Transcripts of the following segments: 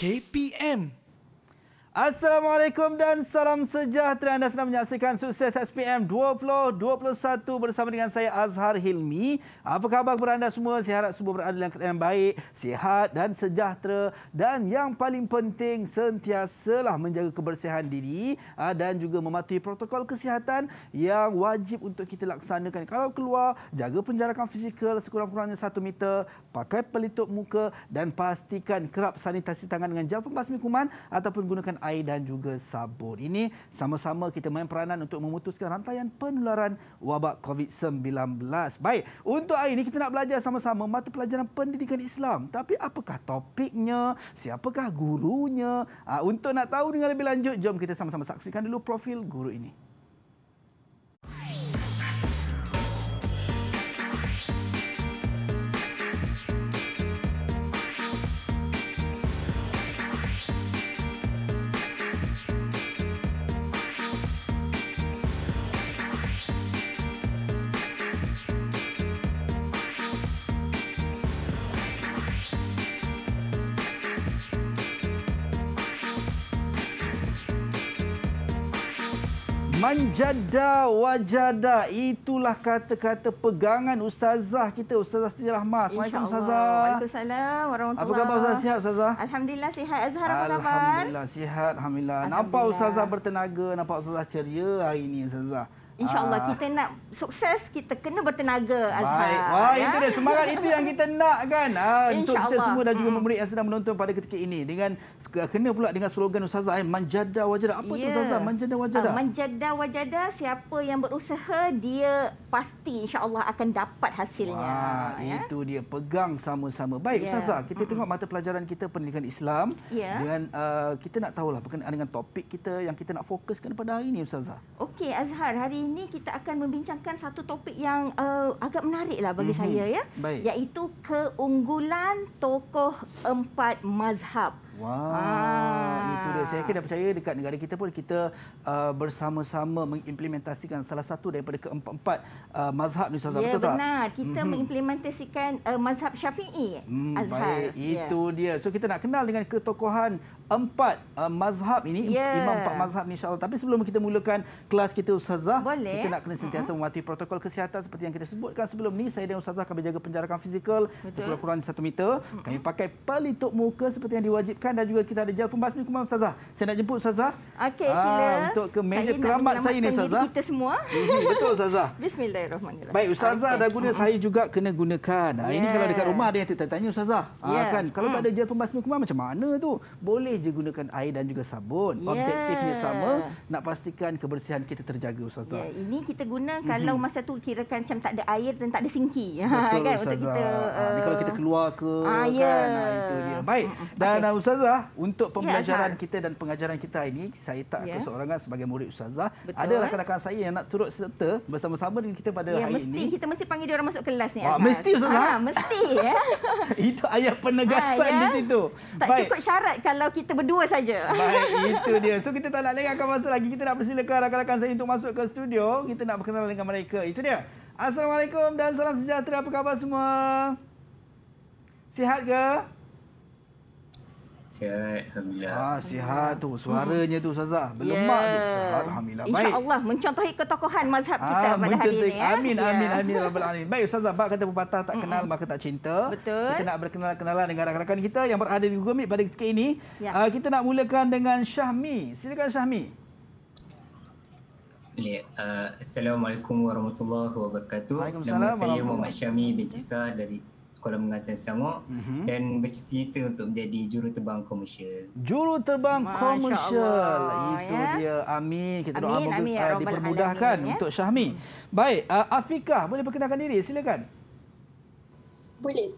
KPM Assalamualaikum dan salam sejahtera. Anda sedang menyaksikan sukses SPM 2021 bersama dengan saya Azhar Hilmi. Apa khabar kepada anda semua? Saya harap semua berada dalam keadaan baik, sihat dan sejahtera. Dan yang paling penting, sentiasalah menjaga kebersihan diri ah, dan juga mematuhi protokol kesihatan yang wajib untuk kita laksanakan. Kalau keluar, jaga penjarakan fizikal sekurang-kurangnya satu meter, pakai pelitup muka dan pastikan kerap sanitasi tangan dengan jauh pembasmi kuman ataupun gunakan air dan juga sabun. Ini sama-sama kita main peranan untuk memutuskan rantaian penularan wabak COVID-19. Baik, untuk hari ini kita nak belajar sama-sama mata pelajaran pendidikan Islam. Tapi apakah topiknya? Siapakah gurunya? Ah, untuk nak tahu dengan lebih lanjut, jom kita sama-sama saksikan dulu profil guru ini. We'll Manjada wajada itulah kata-kata pegangan ustazah kita ustazah Siti Rahmah. Assalamualaikum ustazah. Waalaikumsalam warahmatullahi. Apa khabar ustazah? Sihat ustazah? Alhamdulillah sihat Azhar apa khabar? Alhamdulillah sihat alhamdulillah. alhamdulillah. Nampak ustazah bertenaga, nampak ustazah ceria hari ini ustazah. InsyaAllah ah. kita nak sukses, kita kena bertenaga Azhar. Baik. Wah, ya? itu dia. Semangat itu yang kita nak kan. Ah, untuk kita semua dan juga hmm. murid yang sedang menonton pada ketika ini. Dengan kena pula dengan slogan Ustazah, eh, manjada wajada. Apa ya. itu Ustazah? Manjada wajada. Ah, manjada wajada, siapa yang berusaha, dia pasti insyaAllah akan dapat hasilnya. Wah, ya? Itu dia. Pegang sama-sama. Baik ya. Ustazah, kita tengok mata pelajaran kita pendidikan Islam. Ya. Dengan uh, kita nak tahulah berkenaan dengan topik kita yang kita nak fokuskan pada hari ini Ustazah. Okey Azhar, hari ini kita akan membincangkan satu topik yang uh, agak menariklah bagi mm-hmm. saya ya Baik. iaitu keunggulan tokoh empat mazhab. Wow, ah. itu dia. Saya yakin percaya dekat negara kita pun kita uh, bersama-sama mengimplementasikan salah satu daripada keempat-empat uh, mazhab ni Ustazah. Ya, Betul benar. tak? Kita mm-hmm. mengimplementasikan uh, mazhab syafi'i, hmm, Azhar. Baik, ya. itu dia. So kita nak kenal dengan ketokohan empat uh, mazhab ini, yeah. imam empat mazhab ni insyaAllah. Tapi sebelum kita mulakan kelas kita Ustazah, Boleh. kita nak kena sentiasa uh-huh. mematuhi protokol kesihatan seperti yang kita sebutkan sebelum ni. Saya dan Ustazah akan menjaga penjarakan fizikal sekurang-kurangnya satu meter. Kami pakai pelitup muka seperti yang diwajibkan dibacakan dan juga kita ada jawab pembahasan kumpulan Ustazah. Saya nak jemput Ustazah. Okey, ah, sila. Aa, untuk ke meja keramat saya ni Ustazah. Kita semua. hmm betul Ustazah. Bismillahirrahmanirrahim. Baik Ustazah okay. dah guna saya juga kena gunakan. Yeah. ini kalau dekat rumah ada yang tertanya Ustazah. Ah yeah. kan kalau mm. tak ada gel pembasmi kumar macam mana tu? Boleh je gunakan air dan juga sabun. Yeah. Objektifnya sama nak pastikan kebersihan kita terjaga Ustazah. yeah. ini kita guna mm-hmm. kalau mm-hmm. masa tu kira kirakan macam tak ada air dan tak ada sinki. Betul, kan Ustazah. Ah, untuk kita. Uh... Ini kalau kita keluar ke ah, yeah. kan ah, itu ya. dia. Baik. Dan okay. Uh, Ustazah ustazah untuk ya, pembelajaran ya, kita dan pengajaran kita ini saya tak ya. kesorangan sebagai murid ustazah ada rakan-rakan saya yang nak turut serta bersama-sama dengan kita pada ya, hari mesti, ini kita mesti panggil dia orang masuk kelas ni ah, mesti ustazah ah, mesti ya itu ayat penegasan ah, ya. di situ tak baik. cukup syarat kalau kita berdua saja baik itu dia so kita tak nak lengahkan masa lagi kita nak persilakan rakan-rakan saya untuk masuk ke studio kita nak berkenalan dengan mereka itu dia assalamualaikum dan salam sejahtera apa khabar semua sihat ke Alhamdulillah. Ah, sihat tu. Suaranya tu, Ustazah. Hmm. Berlemak yeah. tu, Ustazah. Alhamdulillah. Baik. InsyaAllah, mencontohi ketokohan mazhab kita ah, pada hari ini. Eh. Amin, ya. amin, amin, amin, amin. Baik, Ustazah. pak kata pepatah tak kenal, maka tak cinta. Betul. Kita nak berkenalan-kenalan dengan rakan-rakan kita yang berada di Google Meet pada ketika ini. Ya. Ah, kita nak mulakan dengan Syahmi. Silakan, Syahmi. Ah, Assalamualaikum warahmatullahi wabarakatuh. Waalaikumsalam. Nama saya Muhammad Syahmi bin Cisah dari Sekolah Mengasah Sangok mm-hmm. dan bercita-cita untuk menjadi juruterbang komersial. Juruterbang Masya komersial. Ya. Itu ya? dia. Amin. Kita doa moga ah, ya, dipermudahkan alami, ya. untuk Syahmi. Hmm. Baik, uh, ah, Afika boleh perkenalkan diri silakan. Boleh.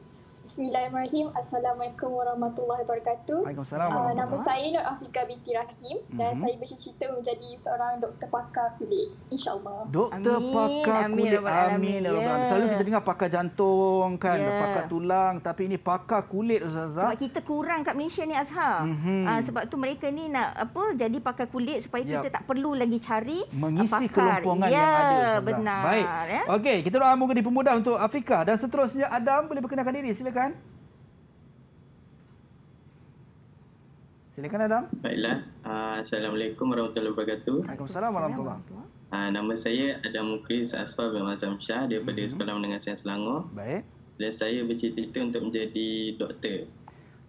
Bismillahirrahmanirrahim. Assalamualaikum warahmatullahi wabarakatuh. Waalaikumsalam uh, Nama saya Nur Afika binti Rahim mm-hmm. saya bercita-cita menjadi seorang doktor pakar kulit. InsyaAllah. Doktor Amin. pakar Amin. kulit. Amin. Amin. Ya amin. Yeah. Selalu kita dengar pakar jantung, kan, yeah. pakar tulang. Tapi ini pakar kulit, Ustazah. Sebab kita kurang kat Malaysia ni, Azhar. Mm-hmm. Uh, sebab tu mereka ni nak apa jadi pakar kulit supaya yep. kita tak perlu lagi cari ah, Mengisi pakar. Mengisi kelompongan yeah, yang ya, ada, Ustazah. Benar. Baik. Yeah. Okey, kita doa moga dipermudah untuk Afika. Dan seterusnya, Adam boleh berkenalkan diri. Silakan silakan. Silakan Adam. Baiklah. Uh, Assalamualaikum warahmatullahi wabarakatuh. Waalaikumsalam warahmatullahi wabarakatuh. Ah, nama saya Adam Mukris Aswar bin Azam Shah daripada mm-hmm. Sekolah Menengah Sains Selangor. Baik. Dan saya bercita-cita untuk menjadi doktor.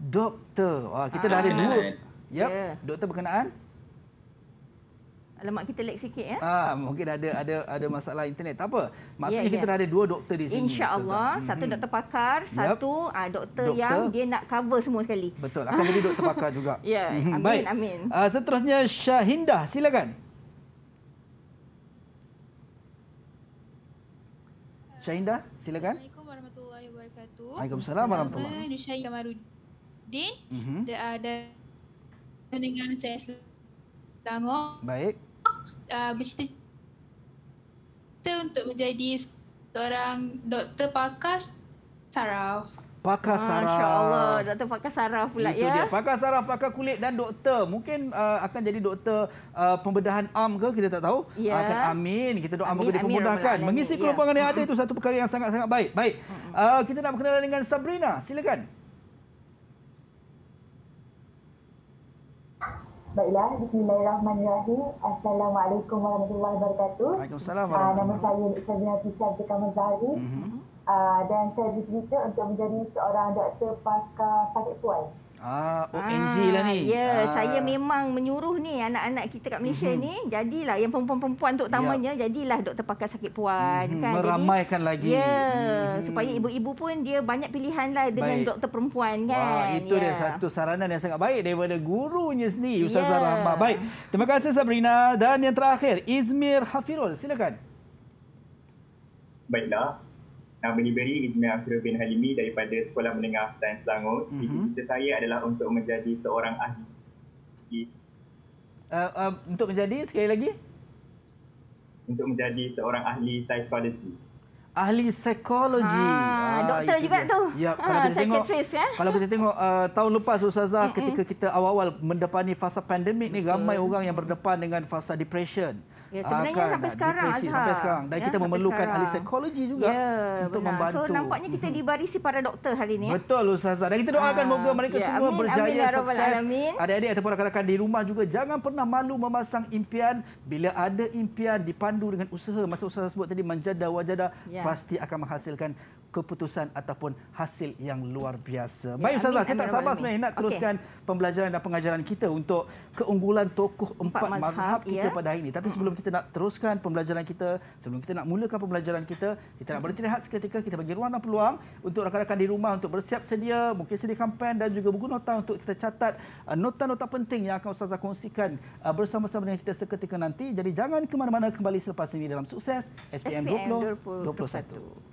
Doktor. Oh, kita ah, dah ada ah, dua. Yep. Yeah. Doktor berkenaan? Alamak kita lag sikit ya. Ah mungkin ada ada ada masalah internet. Tak apa. Maksudnya yeah, ya. kita yeah. ada dua doktor di sini. Insya-Allah, mhm. satu doktor pakar, yep. satu ah doktor, doktor yang dia nak cover semua sekali. Betul. Akan jadi doktor pakar juga. Ya. Yeah. Mhm. Amin Baik. amin. Ah seterusnya Syahindah, silakan. Syahindah, silakan. Assalamualaikum warahmatullahi wabarakatuh. Waalaikumsalam warahmatullahi. Ini Syahindah Marudin. Mhm. ada ah, dengan saya Selangor. Baik uh, bercita untuk menjadi seorang doktor pakar saraf. Pakar saraf. Masya-Allah, doktor pakar saraf pula Itu ya. Dia. Pakar saraf, pakar kulit dan doktor. Mungkin uh, akan jadi doktor uh, pembedahan am ke kita tak tahu. Ya. Ah, akan amin. Kita doa moga dipermudahkan. Mengisi kelompokan ya. yang ada itu satu perkara yang sangat-sangat baik. Baik. Uh, kita nak berkenalan dengan Sabrina. Silakan. Ya. Baiklah, bismillahirrahmanirrahim. Assalamualaikum warahmatullahi wabarakatuh. Waalaikumsalam ah, warahmatullahi Uh, nama saya Sabina Tishan Tekamun Zahari. Mm-hmm. Uh, ah, dan saya bercerita untuk menjadi seorang doktor pakar sakit puan. Ah, ONG ah, lah ni. Ya, ah. saya memang menyuruh ni anak-anak kita kat Malaysia mm-hmm. ni, jadilah yang perempuan-perempuan terutamanya, ya. jadilah doktor pakar sakit puan. Mm-hmm. Kan? Meramaikan Jadi, lagi. Ya, mm-hmm. supaya ibu-ibu pun dia banyak pilihan lah dengan baik. doktor perempuan kan. Wah, itu ya. dia satu saranan yang sangat baik daripada gurunya sendiri, Ustazah ya. Rahmat. Baik, terima kasih Sabrina. Dan yang terakhir, Izmir Hafirul, silakan. Baiklah, nama diberi Ijmi Afro bin Halimi daripada Sekolah Menengah Sains Selangor. Mhm. Cita-cita mm-hmm. saya adalah untuk menjadi seorang ahli. Uh, uh, untuk menjadi sekali lagi? Untuk menjadi seorang ahli psikologi. Ahli psikologi. Ah, ah, doktor juga tu. Ya, kalau ah, kita tengok, kan? kalau kita tengok uh, tahun lepas Ustazah Mm-mm. ketika kita awal-awal mendepani fasa pandemik ni ramai mm. orang yang berdepan dengan fasa depression. Ya, sebenarnya akan sampai kan? sekarang depresi, Azhar. Sampai sekarang. Dan ya, kita memerlukan ahli psikologi juga ya, untuk benar. membantu. So nampaknya kita mhm. dibarisi para doktor hari ini. Ya? Betul Ustazah. Dan kita doakan ah, moga mereka ya, semua amin, berjaya amin, ya sukses. Alamin. Adik-adik ataupun rakan-rakan di rumah juga jangan pernah malu memasang impian. Bila ada impian dipandu dengan usaha. Masa Ustazah sebut tadi manjada wajada ya. pasti akan menghasilkan keputusan ataupun hasil yang luar biasa. Ya, Baik Ustazah, saya tak sabar sebenarnya nak teruskan pembelajaran dan pengajaran kita untuk keunggulan tokoh empat, empat mazhab, mazhab kita ya. pada hari ini. Tapi sebelum kita nak teruskan pembelajaran kita, sebelum kita nak mulakan pembelajaran kita, kita nak berhenti rehat seketika, kita bagi ruang dan peluang untuk rakan-rakan di rumah untuk bersiap sedia, mungkin sediakan pen dan juga buku nota untuk kita catat uh, nota-nota penting yang akan Ustazah kongsikan uh, bersama-sama dengan kita seketika nanti. Jadi jangan ke mana-mana kembali selepas ini dalam sukses SPM, SPM 20, 20, 21. 21.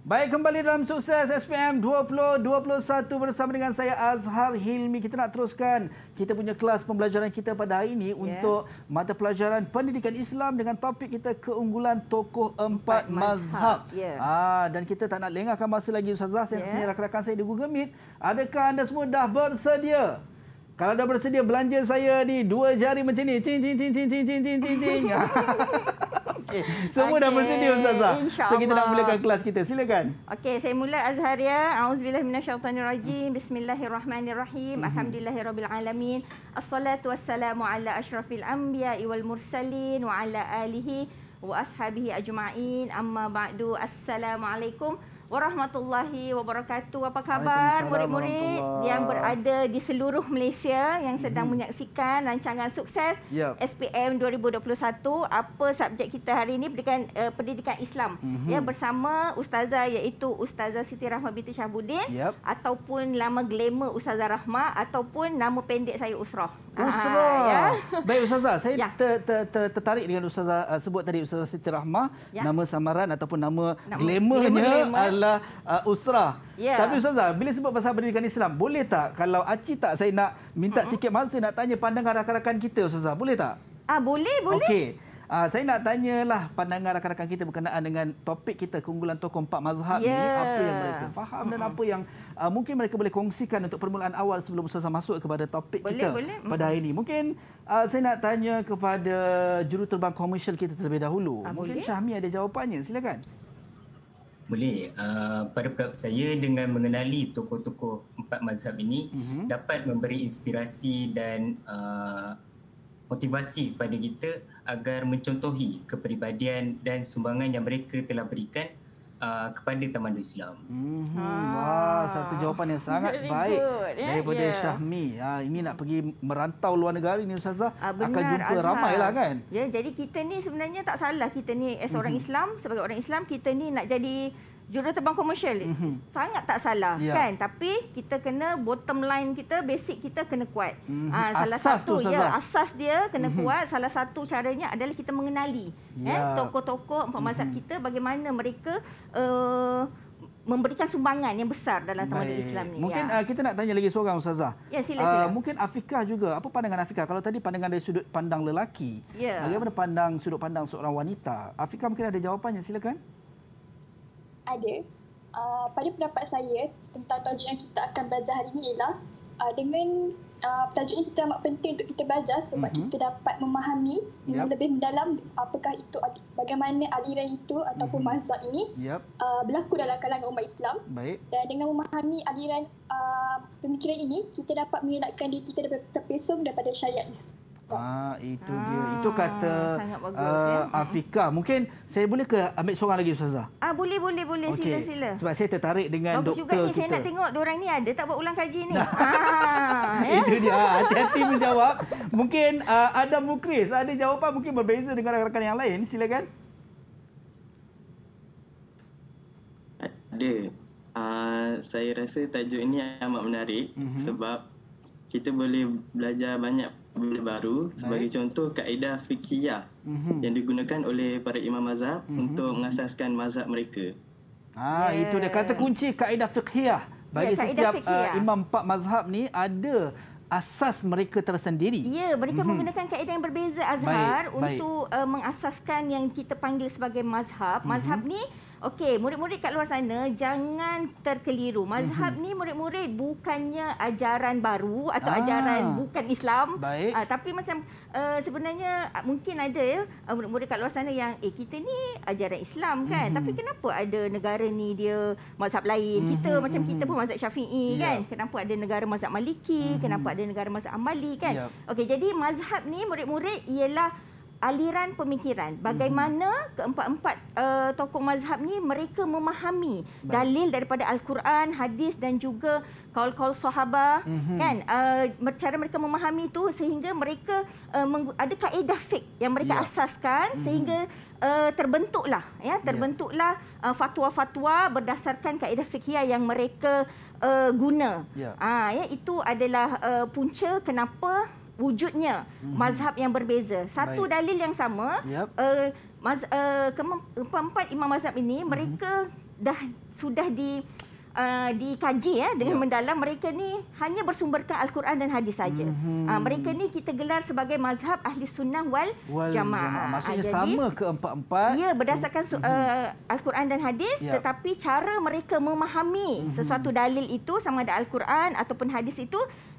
Baik, kembali dalam sukses SPM 2021 bersama dengan saya Azhar Hilmi. Kita nak teruskan kita punya kelas pembelajaran kita pada hari ini yeah. untuk mata pelajaran pendidikan Islam dengan topik kita keunggulan tokoh empat, empat mazhab. Yeah. Ah, dan kita tak nak lengahkan masa lagi Ustazah, saya yeah. punya rakan-rakan saya di Google Meet. Adakah anda semua dah bersedia? Kalau dah bersedia belanja saya ni dua jari macam ni. Cing cing cing cing cing cing cing cing. okay. Semua okay. dah bersedia Ustaz. So kita nak mulakan kelas kita. Silakan. Okey, saya mula Azharia. Auzubillahi minasyaitonirrajim. Bismillahirrahmanirrahim. Mhm. Alhamdulillahirabbil alamin. Assalatu wassalamu ala asyrafil anbiya wal mursalin wa ala alihi wa ashabihi ajma'in. Amma ba'du. Assalamualaikum warahmatullahi wabarakatuh. Apa khabar murid-murid yang berada di seluruh Malaysia yang mhm. sedang hmm menyaksikan rancangan sukses yep. SPM 2021. Apa subjek kita hari ini pendidikan, uh, eh, pendidikan Islam. Mm-hmm. Ya bersama ustazah iaitu Ustazah Siti Rahmah binti Syahbudin yep. ataupun nama glamour Ustazah Rahma ataupun nama pendek saya Usrah. Ah, Usrah. Aha, ya. Baik ustazah, saya ya. ter, ter, ter, tertarik dengan ustazah uh, sebut tadi Ustazah Siti Rahma ya. nama samaran ataupun nama, nama glamournya glamour. Eh, adalah uh, usrah. Yeah. Tapi Ustazah, bila sebut pasal pendidikan Islam, boleh tak kalau Aci tak saya nak minta mm-hmm. sikit masa nak tanya pandangan rakan-rakan kita Ustazah, boleh tak? Ah boleh, boleh. Okey. Uh, saya nak tanyalah pandangan rakan-rakan kita berkenaan dengan topik kita keunggulan tokoh empat mazhab yeah. ni apa yang mereka faham mm-hmm. dan apa yang uh, mungkin mereka boleh kongsikan untuk permulaan awal sebelum Ustazah masuk kepada topik boleh, kita boleh. pada hari ini. Mungkin uh, saya nak tanya kepada juruterbang komersial kita terlebih dahulu. Ah, mungkin boleh? Syahmi ada jawapannya. Silakan boleh uh, pada pendapat saya dengan mengenali tokoh-tokoh empat mazhab ini mm-hmm. dapat memberi inspirasi dan uh, motivasi kepada kita agar mencontohi kepribadian dan sumbangan yang mereka telah berikan Uh, kepada teman-teman Islam. hmm Ha. Wah, satu jawapan yang sangat Very baik good, yeah? Ya. daripada yeah. Syahmi. Ha, ini nak pergi merantau luar negara ni Ustazah. Ha, benar, Akan jumpa Azhar. lah kan? Ya, jadi kita ni sebenarnya tak salah. Kita ni as mm-hmm. orang mhm. Islam, sebagai orang Islam, kita ni nak jadi Juruterbang komersial mm -hmm. sangat tak salah yeah. kan tapi kita kena bottom line kita basic kita kena kuat. Mm -hmm. ha, salah asas satu ya asas dia kena mm -hmm. kuat salah satu caranya adalah kita mengenali yeah. eh toko tokoh pemasar mm -hmm. kita bagaimana mereka uh, memberikan sumbangan yang besar dalam tamadun Islam ni. Mungkin ya. Ah, kita nak tanya lagi seorang ustazah. Ya sila, sila. Ah, mungkin Afika juga apa pandangan Afika? kalau tadi pandangan dari sudut pandang lelaki ya. bagaimana pandang sudut pandang seorang wanita? Afika mungkin ada jawapannya silakan ada. Uh, pada pendapat saya tentang tajuk yang kita akan belajar hari ini ialah uh, dengan uh, tajuk ini kita amat penting untuk kita belajar sebab mm-hmm. kita dapat memahami yep. lebih mendalam apakah itu bagaimana aliran itu ataupun mm-hmm. mazhab ini yep. uh, berlaku dalam kalangan umat Islam. Baik. Dan dengan memahami aliran uh, pemikiran ini kita dapat mengelakkan diri kita daripada terpesong daripada syariat Islam. Ah, itu ah, dia. Itu kata uh, ya. Afika. Mungkin saya boleh ke ambil seorang lagi Ustazah? Ah, boleh, boleh, boleh. Okay. Sila, sila. Sebab saya tertarik dengan bagus doktor juga ni. kita. Saya nak tengok orang ni ada tak buat ulang kaji ni. ah, Itu dia. Ah, hati-hati menjawab. Mungkin uh, Adam Mukris ada jawapan mungkin berbeza dengan rakan-rakan yang lain. Silakan. Ada. Uh, saya rasa tajuk ini amat menarik mm -hmm. sebab kita boleh belajar banyak benda baru sebagai Baik. contoh kaedah fikiah mm-hmm. yang digunakan oleh para imam mazhab mm-hmm. untuk mengasaskan mazhab mereka. Ah ha, yeah. itu dia kata ya. kunci kaedah fikiah bagi yeah, ya, setiap fikiyah. Uh, imam empat mazhab ni ada asas mereka tersendiri. Ya, mereka mm-hmm. menggunakan kaedah yang berbeza Azhar baik, untuk baik. Uh, mengasaskan yang kita panggil sebagai mazhab. Mhm. Mazhab mm-hmm. ni Okey, murid-murid kat luar sana jangan terkeliru. Mazhab mhm. ni murid-murid bukannya ajaran baru atau ah, ajaran bukan Islam. Baik. Uh, tapi macam uh, sebenarnya uh, mungkin ada ya uh, murid-murid kat luar sana yang eh kita ni ajaran Islam kan. Mm-hmm. Tapi kenapa ada negara ni dia mazhab lain? Mm-hmm. Kita mm-hmm. macam kita pun mhm. mazhab Syafi'i yeah. kan. Ya. Kenapa ada negara mazhab Maliki? Mm-hmm. Kenapa ada negara mazhab Amali kan? Yeah. Okey, jadi mazhab ni murid-murid ialah aliran pemikiran bagaimana mhm. keempat-empat uh, tokoh mazhab ni mereka memahami Baik. dalil daripada al-Quran hadis dan juga kaul-kaul sahabat mm-hmm. kan uh, cara mereka memahami tu sehingga mereka uh, ada kaedah fik yang mereka yeah. asaskan mm-hmm. sehingga uh, terbentuklah ya, ya. terbentuklah uh, fatwa-fatwa berdasarkan kaedah fikih yang mereka uh, guna yeah. Ya. uh, ya itu adalah uh, punca kenapa wujudnya hmm. mazhab yang berbeza. Satu Baik. dalil yang sama, yep. uh, uh, imam mazhab ini uh mereka dah sudah di Uh, dikaji ya dengan yeah. mendalam mereka ni hanya bersumberkan al-Quran dan hadis saja. Mm-hmm. Uh, mereka ni kita gelar sebagai mazhab ahli sunnah wal, wal jamaah. jamaah. Maksudnya uh, jadi, sama ke empat-empat? Ya berdasarkan uh, al-Quran dan hadis yeah. tetapi cara mereka memahami mm-hmm. sesuatu dalil itu sama ada al-Quran ataupun hadis itu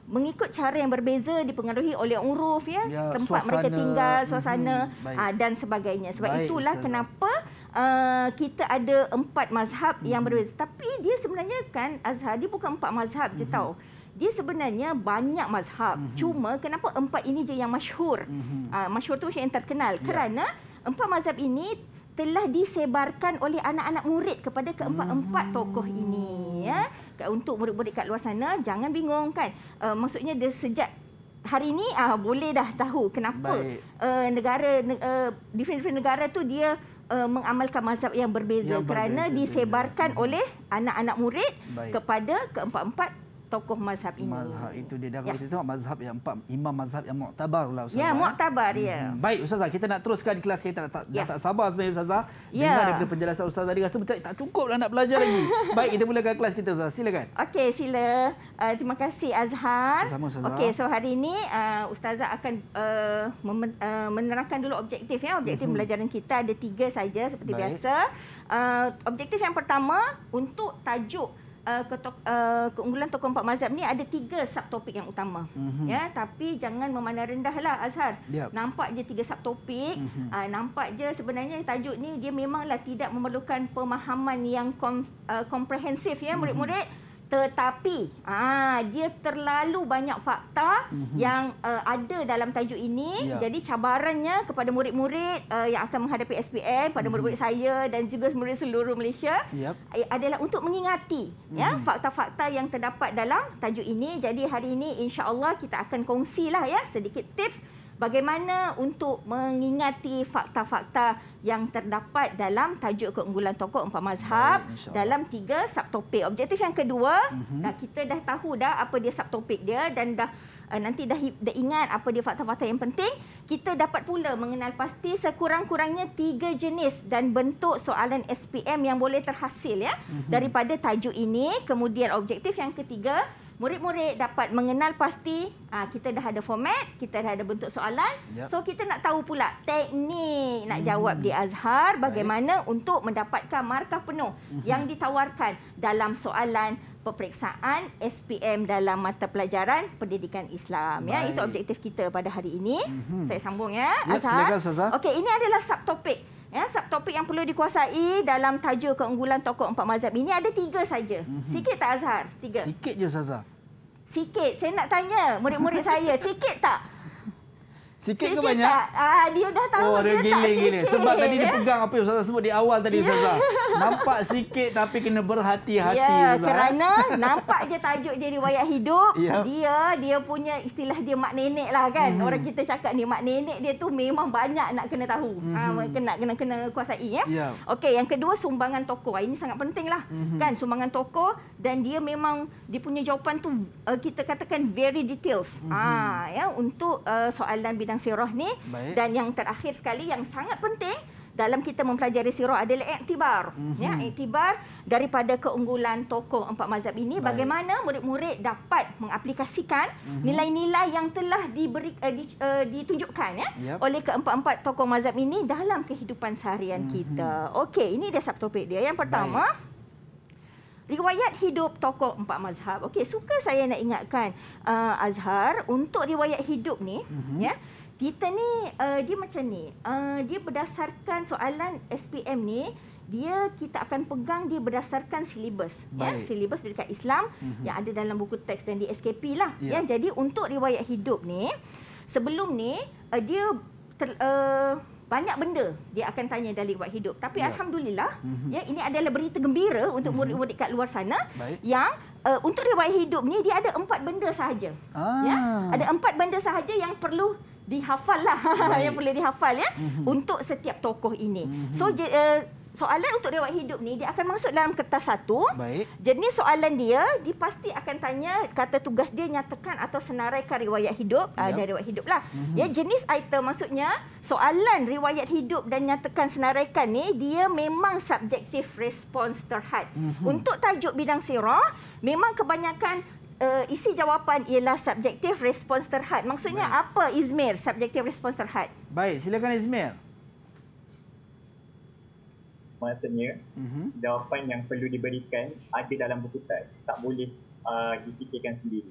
mengikut cara yang berbeza dipengaruhi oleh uruf ya, ya tempat suasana, mereka tinggal hmm, suasana mm, aa, ah, dan sebagainya sebab baik, itulah sahaja. kenapa Uh, kita ada empat mazhab hmm yang berbeza tapi dia sebenarnya kan Azhar dia bukan empat mazhab hmm je tau dia sebenarnya banyak mazhab hmm cuma kenapa empat ini je yang masyhur hmm uh, masyhur tu macam yang terkenal yeah. kerana empat mazhab ini telah disebarkan oleh anak-anak murid kepada keempat-empat tokoh ini ya kan, untuk murid-murid kat luar sana jangan bingung kan uh, maksudnya dia sejak hari ini uh, boleh dah tahu kenapa uh, negara uh, eh, different different negara tu dia uh, mengamalkan mazhab yang berbeza yang kerana berbeza, disebarkan berbeza. oleh anak-anak murid Baik. kepada keempat-empat tokoh mazhab ini. Mazhab itu dia dah ya. mazhab yang empat imam mazhab yang muktabar lah ustazah. Ya, eh. muktabar ya. Hmm. Baik ustazah, kita nak teruskan kelas kita tak ya. tak sabar sebenarnya ustazah. Ya. Dengar daripada penjelasan ustazah tadi rasa macam eh, tak cukup lah nak belajar lagi. Baik, kita mulakan kelas kita ustazah. Silakan. Okey, sila. Uh, terima kasih Azhar. Sama ustazah. Okey, so hari ini uh, ustazah akan uh, uh, menerangkan dulu objektif ya. Objektif uh-huh. kita ada tiga saja seperti Baik. biasa. Uh, objektif yang pertama untuk tajuk Uh, keunggulan tokoh empat mazhab ni ada tiga subtopik yang utama mm-hmm. ya tapi jangan memandang rendahlah Azhar yep. nampak je tiga subtopik mm-hmm. uh, nampak je sebenarnya tajuk ni dia memanglah tidak memerlukan pemahaman yang kom, uh, komprehensif ya mhm. murid-murid mm-hmm tetapi aa, ah, dia terlalu banyak fakta mm-hmm. yang uh, ada dalam tajuk ini yeah. jadi cabarannya kepada murid-murid uh, yang akan menghadapi SPM pada mm-hmm. murid saya dan juga murid seluruh Malaysia yep. Eh, adalah untuk mengingati mm-hmm. ya mhm. fakta-fakta yang terdapat dalam tajuk ini jadi hari ini insya-Allah kita akan kongsilah ya sedikit tips bagaimana untuk mengingati fakta-fakta yang terdapat dalam tajuk keunggulan tokoh empat mazhab Baik, dalam tiga subtopik. Objektif yang kedua, uh-huh. dah kita dah tahu dah apa dia subtopik dia dan dah eh, nanti dah, dah ingat apa dia fakta-fakta yang penting, kita dapat pula mengenal pasti sekurang-kurangnya tiga jenis dan bentuk soalan SPM yang boleh terhasil ya uh-huh. daripada tajuk ini. Kemudian objektif yang ketiga, murid-murid dapat mengenal pasti ah, kita dah ada format, kita dah ada bentuk soalan. Yep. Ya. So kita nak tahu pula teknik nak hmm. jawab di Azhar bagaimana Baik. untuk mendapatkan markah penuh hmm. yang ditawarkan dalam soalan peperiksaan SPM dalam mata pelajaran pendidikan Islam Baik. ya itu objektif kita pada hari ini. Mm-hmm. Saya sambung ya. Yep, ya, Azhar. Okey, ini adalah subtopik Ya, subtopik yang perlu dikuasai dalam tajuk keunggulan tokoh empat mazhab ini ada tiga saja. Mhm. Sikit tak Azhar? Tiga. Sikit je Ustazah. Sikit. Saya nak tanya murid-murid saya. Sikit tak? Sikit, Sikit ke banyak? Tak. Uh, dia dah tahu. Oh, dia, dia giling, tak Sebab tadi dia pegang apa yang Ustazah sebut di awal tadi ya. Ustazah. nampak sikit tapi kena berhati-hati Ya, Ustazah. kerana nampak je tajuk dia riwayat hidup. Ya. Dia dia punya istilah dia mak nenek lah kan. Hmm. Orang kita cakap ni mak nenek dia tu memang banyak nak kena tahu. Hmm. Ha, kena, kena, kena kuasai. Ya. ya. Okey, yang kedua sumbangan tokoh. Ah, ini sangat penting lah. Hmm. Kan, sumbangan tokoh dan dia memang dia punya jawapan tu uh, kita katakan very details. Hmm. Ha, ya, untuk uh, soalan bidang bidang sirah ni Baik. dan yang terakhir sekali yang sangat penting dalam kita mempelajari sirah adalah iktibar mm-hmm. ya mhm. iktibar daripada keunggulan tokoh empat mazhab ini Baik. bagaimana murid-murid dapat mengaplikasikan mm-hmm. nilai-nilai yang telah diberi uh, di, uh, ditunjukkan ya yep. oleh keempat-empat tokoh mazhab ini dalam kehidupan seharian mm-hmm. kita okey ini dia subtopik dia yang pertama Baik. Riwayat hidup tokoh empat mazhab. Okey, suka saya nak ingatkan uh, Azhar untuk riwayat hidup ni, mm-hmm. ya. Yeah, kita ni uh, dia macam ni. Uh, dia berdasarkan soalan SPM ni dia kita akan pegang dia berdasarkan silibus ya silibus dekat Islam mm-hmm. yang ada dalam buku teks dan di SKP lah yeah. ya jadi untuk riwayat hidup ni sebelum ni uh, dia ter, uh, banyak benda dia akan tanya dari riwayat hidup tapi yeah. alhamdulillah mm-hmm. ya ini adalah berita gembira untuk mm-hmm. murid-murid kat luar sana Baik. yang uh, untuk riwayat hidup ni dia ada empat benda sahaja ah. ya ada empat benda sahaja yang perlu dihafal lah yang boleh dihafal ya mm-hmm. untuk setiap tokoh ini. Mm-hmm. So uh, soalan untuk riwayat hidup ni dia akan masuk dalam kertas satu. Baik. Jenis soalan dia dipasti akan tanya kata tugas dia nyatakan atau senaraikan riwayat hidup yep. uh, dan riwayat hidup lah. Mm-hmm. Ya jenis item maksudnya soalan riwayat hidup dan nyatakan senaraikan ni dia memang subjektif respons terhad. Mm-hmm. Untuk tajuk bidang sirah memang kebanyakan uh, isi jawapan ialah subjektif respons terhad. Maksudnya Baik. apa Izmir subjektif respons terhad? Baik, silakan Izmir. Maksudnya uh-huh. jawapan yang perlu diberikan ada dalam buku teks. Tak boleh uh, difikirkan sendiri.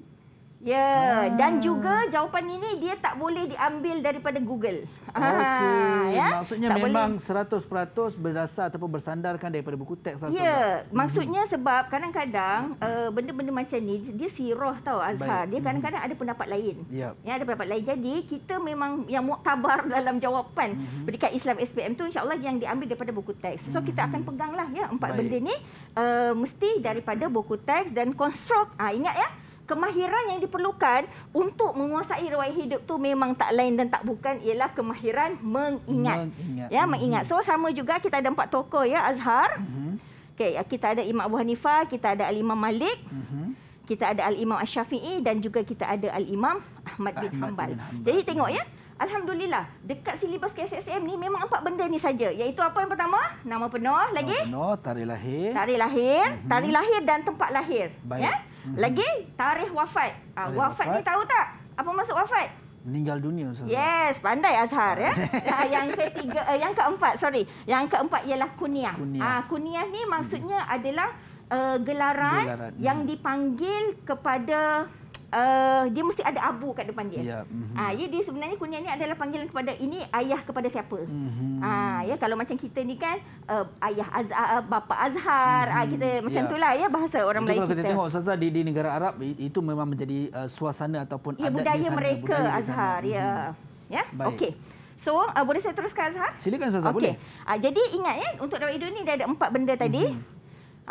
Ya, ah. dan juga jawapan ini dia tak boleh diambil daripada Google. Ah, Okey, ya? maksudnya tak memang boleh. 100% berdasar ataupun bersandarkan daripada buku teks. Ya, maksudnya mm-hmm. sebab kadang-kadang eh, benda-benda -kadang, uh, macam ni dia siroh tau Azhar. Baik. Dia mm-hmm. kadang-kadang ada pendapat lain. Yep. Ya. ya, ada pendapat lain. Jadi kita memang yang muktabar dalam jawapan mm -hmm. berdekat Islam SPM tu insyaAllah yang diambil daripada buku teks. So -hmm. kita akan mm-hmm. peganglah ya empat Baik. benda ni uh, mesti daripada buku teks dan konstruk. Ah, ingat ya kemahiran yang diperlukan untuk menguasai riwayat hidup tu memang tak lain dan tak bukan ialah kemahiran mengingat. mengingat. Ya, mengingat. So sama juga kita ada empat tokoh ya Azhar. Mhm. Okay, ya, kita ada Imam Abu Hanifah, kita ada Al Imam Malik. Mhm. Kita ada Al Imam Asy-Syafi'i dan juga kita ada Al Imam Ahmad bin Hanbal. Jadi tengok ya. Alhamdulillah, dekat silibus KSSM ni memang empat benda ni saja. Iaitu apa yang pertama? Nama penuh lagi? Nama penuh, tarikh lahir. Tarikh lahir, mm-hmm. tarikh lahir dan tempat lahir. Baik. Ya? Mhm. Lagi tarikh wafat. Ah uh, wafat, wafat ni tahu tak? Apa maksud wafat? meninggal dunia Ustaz. Yes, pandai Azhar ya. ya yang ketiga uh, yang keempat, sorry. Yang keempat ialah kuniah. kuniah. Ah kuniah ni mhm. maksudnya hmm. adalah uh, gelaran, gelaran yang mhm. dipanggil kepada uh, dia mesti ada abu kat depan dia. Ya. Mm-hmm. Uh, ya dia sebenarnya kunyah ni adalah panggilan kepada ini ayah kepada siapa. Mm-hmm. Uh, ya kalau macam kita ni kan uh, ayah Azhar uh, eh, bapa Azhar mm-hmm. uh, kita macam ya. tu lah ya bahasa orang itu Melayu kita. Kalau kita tengok Ustazah di, di negara Arab itu memang menjadi uh, suasana ataupun ya, adat budaya di sana, mereka budaya Azhar di sana. ya. Mm-hmm. Ya. Okey. So, uh, boleh saya teruskan Azhar? Silakan Azhar, okay. boleh. Uh, jadi ingat ya, untuk Rawidu ni dia ada empat benda tadi. Mm-hmm.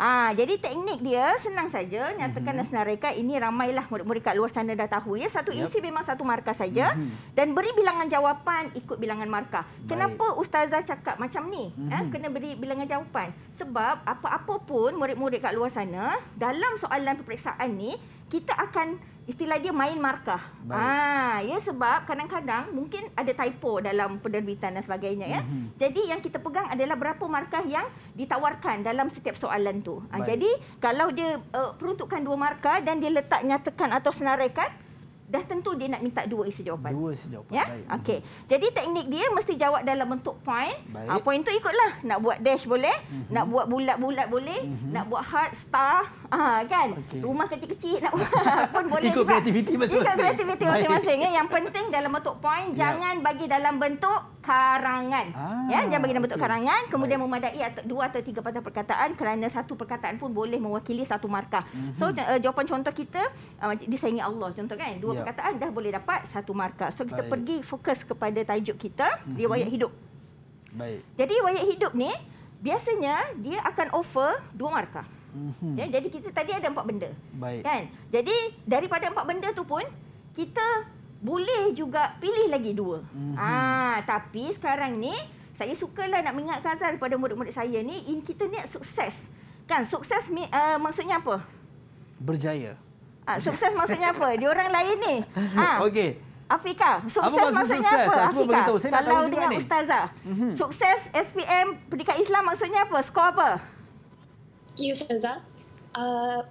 Ah, jadi teknik dia senang saja nyatakan dan mhm. senaraikan ini ramailah murid-murid kat luar sana dah tahu ya satu isi memang satu markah saja mm-hmm. dan beri bilangan jawapan ikut bilangan markah. Baik. Kenapa ustazah cakap macam ni? Mm-hmm. Eh, mhm. kena beri bilangan jawapan. Sebab apa apapun murid-murid kat luar sana dalam soalan peperiksaan ni kita akan istilah dia main markah. Ah, ha, ya sebab kadang-kadang mungkin ada typo dalam penerbitan dan sebagainya ya. Mm-hmm. Jadi yang kita pegang adalah berapa markah yang ditawarkan dalam setiap soalan tu. Ha, jadi kalau dia uh, peruntukkan dua markah dan dia letak nyatakan atau senaraikan dah tentu dia nak minta dua isi jawapan. Dua isi jawapan. Ya? Okey. Jadi teknik dia mesti jawab dalam bentuk point. Ha, point tu ikutlah. Nak buat dash boleh, mm -hmm. nak buat bulat-bulat boleh, mm -hmm. nak buat heart star, ha, kan? Okay. Rumah kecil-kecil nak pun boleh Ikut kreativiti masing-masing. Ikut kreativiti masing-masing. Ya? Yang penting dalam bentuk point ya. jangan bagi dalam bentuk karangan. Ya? Ah, ya, jangan bagi dalam bentuk okay. karangan, kemudian Baik. memadai atau dua atau tiga patah perkataan kerana satu perkataan pun boleh mewakili satu markah. Mm -hmm. So uh, jawapan contoh kita uh, ah, disaingi Allah contoh kan? Dua ya perkataan ya. ah, dah boleh dapat satu markah. So kita Baik. pergi fokus kepada tajuk kita, riwayat mhm. hidup. Baik. Jadi riwayat hidup ni biasanya dia akan offer dua markah. Mhm. Ya, jadi kita tadi ada empat benda. Baik. Kan? Jadi daripada empat benda tu pun kita boleh juga pilih lagi dua. Mm-hmm. Ah, tapi sekarang ni saya sukalah nak mengingatkan Azhar kepada murid-murid saya ni in kita ni sukses. Kan sukses uh, maksudnya apa? Berjaya. Ha, sukses maksudnya apa? Dia orang lain ni. Ha. Okey. Afika, sukses apa maksudnya ah, sukses? apa? Afika, beritahu, saya kalau tahu dengan Ustazah, mhm. sukses SPM pendidikan Islam maksudnya apa? Skor apa? Ya, Ustazah. Uh,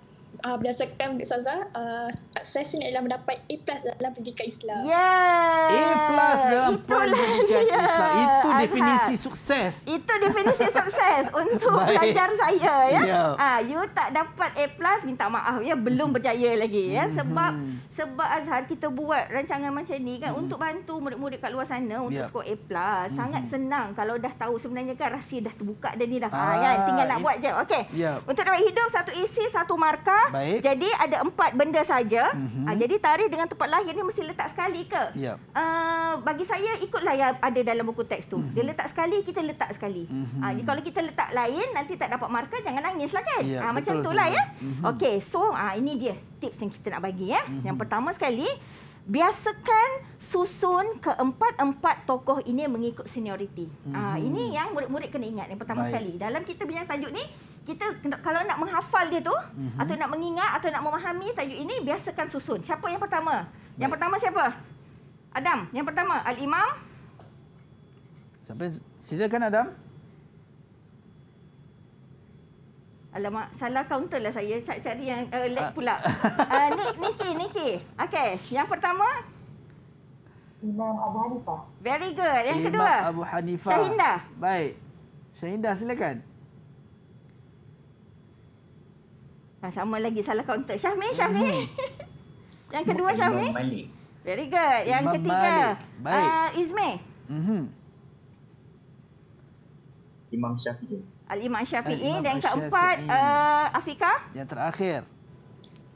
uh, berdasarkan Bik Saza, uh, saya ni adalah mendapat A plus dalam pendidikan Islam. Yeah. A plus dalam Itulah pendidikan dia. Islam. Itu Azhar. definisi sukses. Itu definisi sukses untuk Baik. belajar saya. Ya. Yeah. Ya. Uh, you tak dapat A plus, minta maaf. ya Belum berjaya lagi. ya mhm. Sebab sebab Azhar, kita buat rancangan macam ni kan mm. untuk bantu murid-murid kat luar sana untuk yeah. skor A plus. Mm. Sangat senang kalau dah tahu sebenarnya kan rahsia dah terbuka dan ni dah. Ha, ah, kan? Tinggal nak buat je. Okey. Yeah. Untuk dapat hidup, satu isi, satu markah. Baik. Jadi ada empat benda saja. Mm -hmm. Jadi tarikh dengan tempat lahir ni mesti letak sekali ke? Yeah. Uh, bagi saya ikutlah yang ada dalam buku teks tu. Mm -hmm. Dia letak sekali, kita letak sekali. Mm -hmm. uh, kalau kita letak lain nanti tak dapat markah jangan nangislah kan. Yeah, uh, macam itulah ya. Mm -hmm. Okey, so uh, ini dia tips yang kita nak bagi ya. Mm -hmm. Yang pertama sekali, biasakan susun keempat-empat tokoh ini mengikut senioriti. Ah, hmm. ini yang murid-murid kena ingat yang pertama Baik. sekali. Dalam kita punya tajuk ni, kita kalau nak menghafal dia tu hmm. atau nak mengingat atau nak memahami tajuk ini biasakan susun. Siapa yang pertama? Baik. Yang pertama siapa? Adam, yang pertama Al-Imam. Sampai silakan Adam. Alamak, salah counter lah saya. Saya cari yang uh, lag ah. pula. Uh, Nik, Niki, Niki. Okey, yang pertama. Imam Abu Hanifah. Very good. Yang Imam kedua. Imam Abu Hanifah. Syahindah. Baik. Syahindah, silakan. Ah, sama lagi salah counter. Syahmi, Syahmi. hmm yang kedua, Syahmi. Imam Malik. Very good. Yang Imam ketiga. Malik. Baik. Uh, eh, Izmi. Mm-hmm. Imam Syafi'i. Al-Imam Syafi'i Al dan keempat uh, Afiqah. Yang terakhir.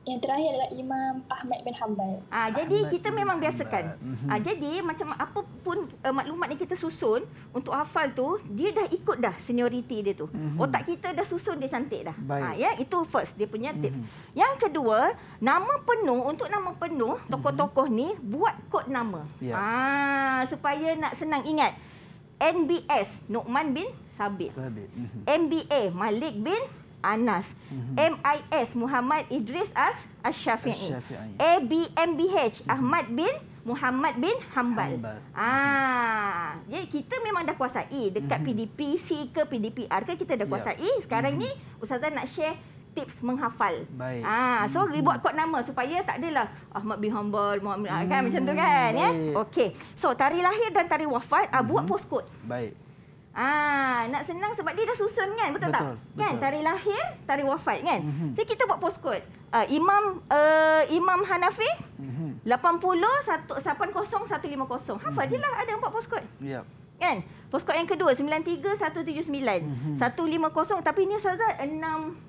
Yang terakhir adalah Imam Ahmad bin Hanbal. Ah Ahmad jadi kita memang Hanbal. biasakan. Mhm. Ah jadi macam apa pun uh, maklumat yang kita susun untuk hafal tu dia dah ikut dah senioriti dia tu. Mhm. Otak kita dah susun dia cantik dah. Ah ya itu first dia punya tips. Mhm. Yang kedua, nama penuh untuk nama penuh tokoh-tokoh ni buat kod nama. Ya. Ah supaya nak senang ingat. NBS Nokman bin Sabit. Sabit. Mm -hmm. MBA Malik bin Anas. Mm -hmm. MIS Muhammad Idris as Ashafi'i. ABMBH mm -hmm. Ahmad bin Muhammad bin Hanbal. Ah, mhm. jadi kita memang dah kuasai dekat mm -hmm. PDP ke PDPR ke kita dah kuasai. Yep. Sekarang mm -hmm. ni mhm. ustazah nak share tips menghafal. Baik. Ah, so mm -hmm. buat kod nama supaya tak adalah Ahmad bin Hanbal Muhammad mm -hmm. kan macam tu kan hmm, ya. Yeah? Okey. So tarikh lahir dan tarikh wafat mm -hmm. buat mhm. postcode. Baik. Ah, nak senang sebab dia dah susun kan, betul, betul tak? Betul. Kan, tarikh lahir, tarikh wafat kan? Mhm. Jadi uh-huh. kita buat postcode. Uh, ah, Imam uh, Imam Hanafi uh-huh. 80 1, 80 150. Hafal uh-huh. je lah ada empat postcode. Ya. Yeah. Kan? Postcode yang kedua 93179. Mm-hmm. 150 tapi ni Ustazah 6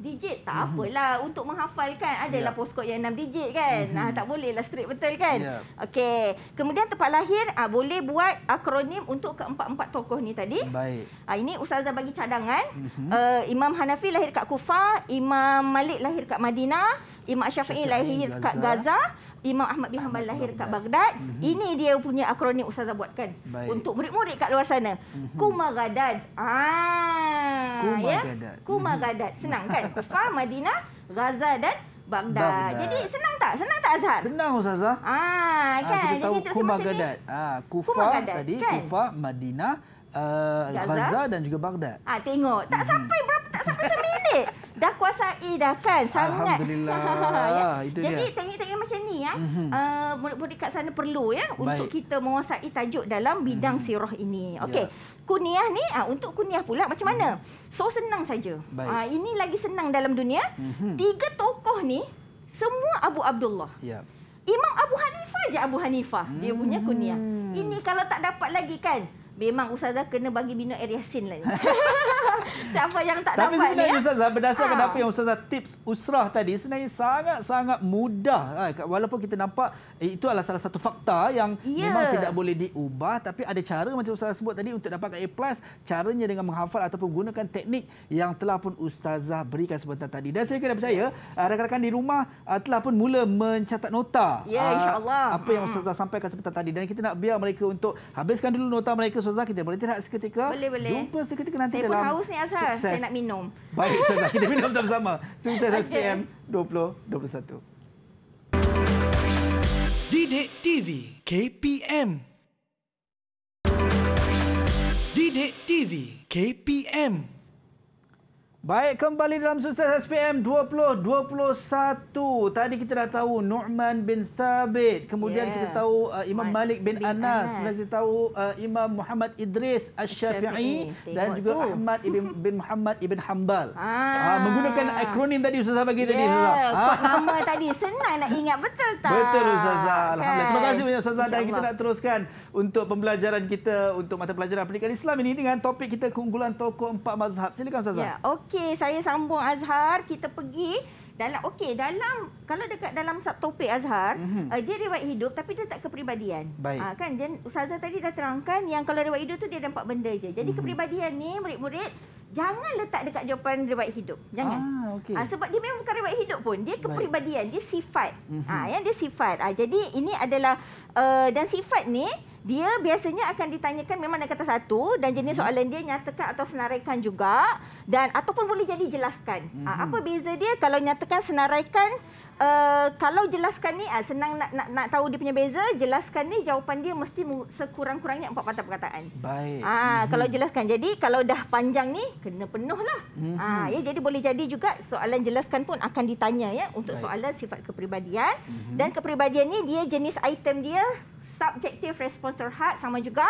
digit. Tak mm-hmm. apalah untuk menghafalkan adalah yeah. postcode yang 6 digit kan. Mm-hmm. Ah tak bolehlah straight betul kan. Yeah. Okey. Kemudian tempat lahir ah boleh buat akronim untuk keempat-empat tokoh ni tadi. Baik. Ah ini Ustazah bagi cadangan. Mm-hmm. Uh, Imam Hanafi lahir kat Kufah, Imam Malik lahir kat Madinah, Imam Syafi'i lahir Gaza. kat Gaza. Imam Ahmad bin Hanbal lahir kat Baghdad. Mm-hmm. Ini dia punya akronim ustazah buatkan Baik. untuk murid-murid kat luar sana. Mm-hmm. Kumagadad. Ah, ya. Kumagadad. Mhm. Senang kan? Kufa, Madinah, Gaza dan Baghdad. Jadi senang tak? Senang tak Azhar? Senang ustazah. Ah, ah kan. Kita tahu Jadi Kumagadad. Ah, Kufa tadi, kan? Kufa, Madinah, uh, Gaza. Gaza dan juga Baghdad. Ah, tengok. Tak mm-hmm. sampai berapa? Tak sampai seminit. dah kuasai dah kan sangat alhamdulillah ya. itu jadi, dia jadi teknik-teknik macam ni ya mm-hmm. uh, eh, budak kat sana perlu ya Baik. untuk kita menguasai tajuk dalam bidang mm-hmm. sirah ini ya. okey ya. kuniah ni uh, untuk kuniah pula macam mana mm-hmm. so senang saja uh, ini lagi senang dalam dunia mm-hmm. tiga tokoh ni semua Abu Abdullah ya Imam Abu Hanifah je Abu Hanifah dia punya kuniah hmm. ini kalau tak dapat lagi kan memang ustazah kena bagi minum air yasin lah Siapa yang tak Tapi dapat ni. Tapi sebenarnya eh? ustazah berdasarkan ha. apa yang ustazah tips usrah tadi sebenarnya sangat-sangat mudah. Ah, walaupun kita nampak eh, itu adalah salah satu fakta yang yeah. memang tidak boleh diubah tapi ada cara macam ustazah sebut tadi untuk dapatkan A+, plus, caranya dengan menghafal ataupun gunakan teknik yang telah pun ustazah berikan sebentar tadi. Dan saya kena percaya ya. ah, rakan-rakan di rumah telah pun mula mencatat nota. Ya insyaallah. Apa yang hmm. ustazah sampaikan sebentar tadi dan kita nak biar mereka untuk habiskan dulu nota mereka Ustazah kita boleh terhad seketika. Boleh, boleh. Jumpa seketika nanti saya dalam Saya pun haus ni Azhar. Saya nak minum. Baik Ustazah, kita minum sama-sama. Sukses okay. SPM 2021. Didik TV KPM Didik TV KPM Baik, kembali dalam sukses SPM 2021. Tadi kita dah tahu Nu'man bin Thabit. Kemudian yeah. kita tahu uh, Imam Malik, bin, bin Anas. Anas. Kita tahu uh, Imam Muhammad Idris al shafii Dan juga tu. Ahmad ibn, bin Muhammad bin Hambal. Ah. Uh, menggunakan akronim tadi Ustazah bagi tadi. Ya, yeah. Ah. nama tadi. Senang nak ingat, betul tak? Betul Ustazah. Alhamdulillah. Terima kasih banyak Ustazah. Dan kita nak teruskan untuk pembelajaran kita untuk mata pelajaran pendidikan Islam ini dengan topik kita keunggulan tokoh empat mazhab. Silakan Ustazah. Ya, yeah. okey okey saya sambung azhar kita pergi dalam okey dalam kalau dekat dalam subtopik azhar mm-hmm. uh, dia riwayat hidup tapi dia tak kepribadian Baik. Uh, kan dan ustazah tadi dah terangkan yang kalau riwayat hidup tu dia ada benda je jadi mm-hmm. kepribadian ni murid-murid jangan letak dekat jawapan riwayat hidup jangan ah, okay. uh, ah, sebab dia memang bukan riwayat hidup pun dia kepribadian dia sifat mm-hmm. uh, ah, yang dia sifat uh, jadi ini adalah uh, dan sifat ni dia biasanya akan ditanyakan memang dia kata satu dan jenis hmm. soalan dia nyatakan atau senaraikan juga dan ataupun boleh jadi jelaskan. Ah, hmm Apa beza dia kalau nyatakan senaraikan Eh, kalau jelaskan ni uh, senang nak, nak nak tahu dia punya beza, jelaskan ni jawapan dia mesti sekurang-kurangnya empat patah perkataan. Baik. Ah mm-hmm. kalau jelaskan. Jadi kalau dah panjang ni kena penuhlah. Mm-hmm. Ah ya jadi boleh jadi juga soalan jelaskan pun akan ditanya ya untuk Baik. soalan sifat kepribadian mm-hmm. dan kepribadian ni dia jenis item dia subjektif respons terhad sama juga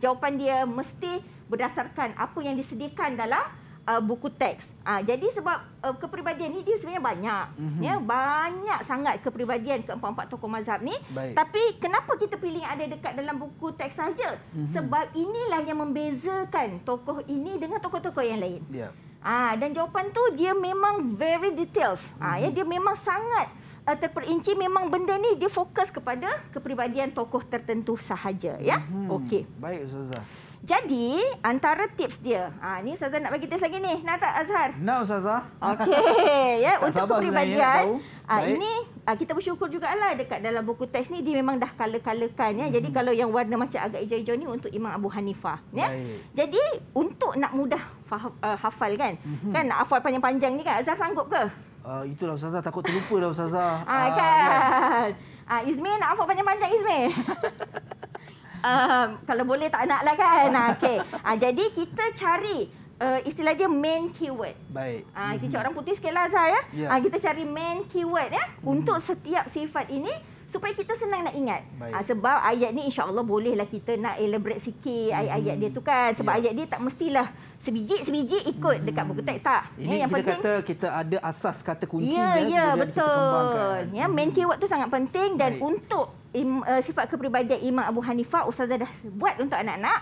jawapan dia mesti berdasarkan apa yang disediakan dalam uh, buku teks. Uh, jadi sebab uh, kepribadian ini dia sebenarnya banyak. Mm-hmm. Ya, banyak sangat kepribadian keempat-empat tokoh mazhab ni. Baik. Tapi kenapa kita pilih yang ada dekat dalam buku teks saja? Mm-hmm. Sebab inilah yang membezakan tokoh ini dengan tokoh-tokoh yang lain. Ya. Yeah. Uh, dan jawapan tu dia memang very details. Mm-hmm. Uh, ya, mhm. dia memang sangat uh, terperinci memang benda ni dia fokus kepada kepribadian tokoh tertentu sahaja, ya. Mm-hmm. Okey. Baik ustazah. Jadi, antara tips dia. Ha, ni Ustazah nak bagi tips lagi ni. Nak tak Azhar? Nak Ustazah. Okey. ya, untuk peribadian. Ha, ini ha, kita bersyukur juga lah dekat dalam buku teks ni. Dia memang dah kala-kalakan. Ya. Jadi hmm. kalau yang warna macam agak hijau-hijau ni untuk Imam Abu Hanifah. Ya. Jadi untuk nak mudah uh, hafal kan. Hmm. Kan nak hafal panjang-panjang ni kan. Azhar sanggup ke? Uh, itulah Ustazah. Takut terlupa lah Ustazah. Ha, kan. Ah, uh, kan? Ya. Ha, ah, Izmir nak hafal panjang-panjang Izmir. um, kalau boleh tak nak lah kan. Ah, okay. Uh, ah, jadi kita cari uh, istilah dia main keyword. Baik. Uh, kita mm -hmm. orang putih sekali lah Zah. Ya? Yeah. Ya. Uh, kita cari main keyword ya mm -hmm. untuk setiap sifat ini supaya kita senang nak ingat. Ha, sebab ayat ni insya-Allah bolehlah kita nak elaborate sikit ayat-ayat mhm. dia tu kan. Sebab ya. ayat dia tak mestilah sebiji-sebiji ikut hmm. dekat buku mhm. teks tak. Ini ya, yang kita penting kita kata kita ada asas kata kunci ya, ya, ya betul. kita kembangkan. Ya, betul. Ya, main mhm. keyword tu sangat penting dan Baik. untuk im, uh, sifat kepribadian Imam Abu Hanifah ustazah dah buat untuk anak-anak.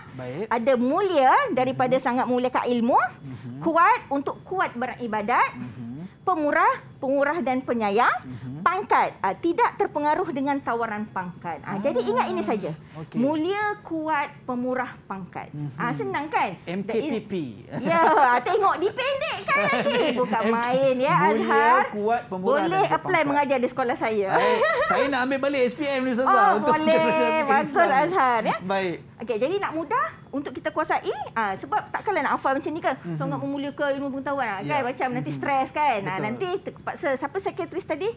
Ada mulia daripada hmm sangat mulia ke ilmu, hmm kuat untuk kuat beribadat, hmm pemurah, pemurah dan penyayang, hmm pangkat uh, tidak terpengaruh dengan tawaran pangkat. Ah. jadi ah, ingat ini saja. Okay. Mulia, kuat, pemurah, pangkat. hmm Uh, senang kan? MKPP. Ya, yeah, tengok dipendek kan nanti. Bukan MK... main ya Azhar. Mulia, kuat, Boleh apply pangkat. mengajar di sekolah saya. Baik. saya nak ambil balik SPM ni insyaAllah. Ah, oh, untuk boleh. Bagus lah, Azhar. Ya? Baik. Okay, jadi nak mudah untuk kita kuasai. Uh, sebab takkanlah nak hafal macam ni kan. Mm -hmm. Sangat memulia ilmu pengetahuan. Yeah. Kan? Ya. Macam nanti mhm. stres kan. Nah, nanti terpaksa. Siapa sekretaris tadi?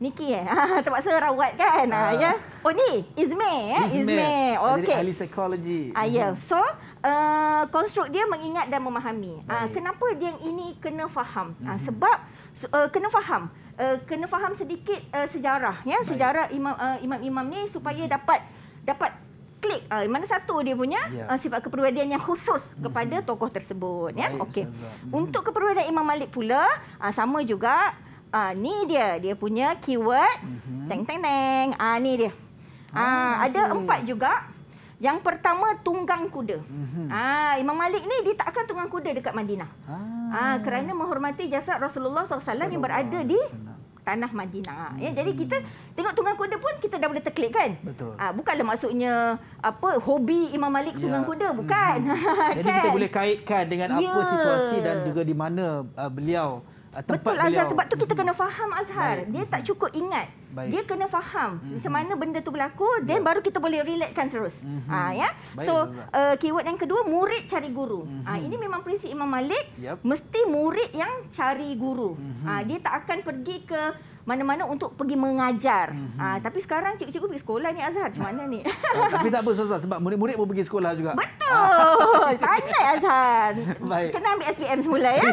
Niki eh. Ah, terpaksa rawat kan. Uh. Ya? Oh ni. Izme. Eh? Izme. Okay. Jadi ahli psikologi. Uh, yeah. Mhm. So, uh, konstruk dia mengingat dan memahami. Uh, kenapa dia yang ini kena faham. Mm -hmm. sebab uh, kena faham uh, kena faham sedikit uh, sejarah ya Baik. sejarah imam uh, eh, imam ni supaya hmm. dapat dapat klik uh, mana satu dia punya ya. uh, sifat keperluan yang khusus kepada hmm. tokoh tersebut ya okey hmm. untuk keperluan imam Malik pula uh, sama juga uh, ni dia dia punya keyword hmm. teng teng teng ah uh, ni dia ah uh, hmm. ada empat juga yang pertama tunggang kuda. Mm-hmm. Ah Imam Malik ni dia takkan tunggang kuda dekat Madinah. Ah, ah kerana menghormati jasad Rasulullah SAW yang berada di tanah Madinah. Hmm. Ya, jadi hmm. kita tengok tunggang kuda pun kita dah boleh terklik kan? Betul. Ha, bukanlah maksudnya apa hobi Imam Malik ya. tunggang kuda bukan. Hmm. jadi kan? kita boleh kaitkan dengan ya. apa situasi dan juga di mana uh, beliau Ah, Betul Azhar sebab tu kita kena hmm. faham Azhar. Baik. Dia tak cukup ingat. Baik. Dia kena faham mm -hmm. macam mana benda tu berlaku dan yeah. baru kita boleh relatekan terus. Mm -hmm. ha, ya. Baik, so uh, keyword yang kedua murid cari guru. Mm -hmm. ha, ini memang prinsip Imam Malik yep. mesti murid yang cari guru. Mm -hmm. ha, dia tak akan pergi ke mana-mana untuk pergi mengajar. Mm-hmm. Ha, tapi sekarang cikgu-cikgu pergi sekolah ni Azhar. Macam mana ni? Oh, tapi tak apa Azhar sebab murid-murid pun pergi sekolah juga. Betul. Pandai Azhar. Baik. Kena ambil SPM semula ya.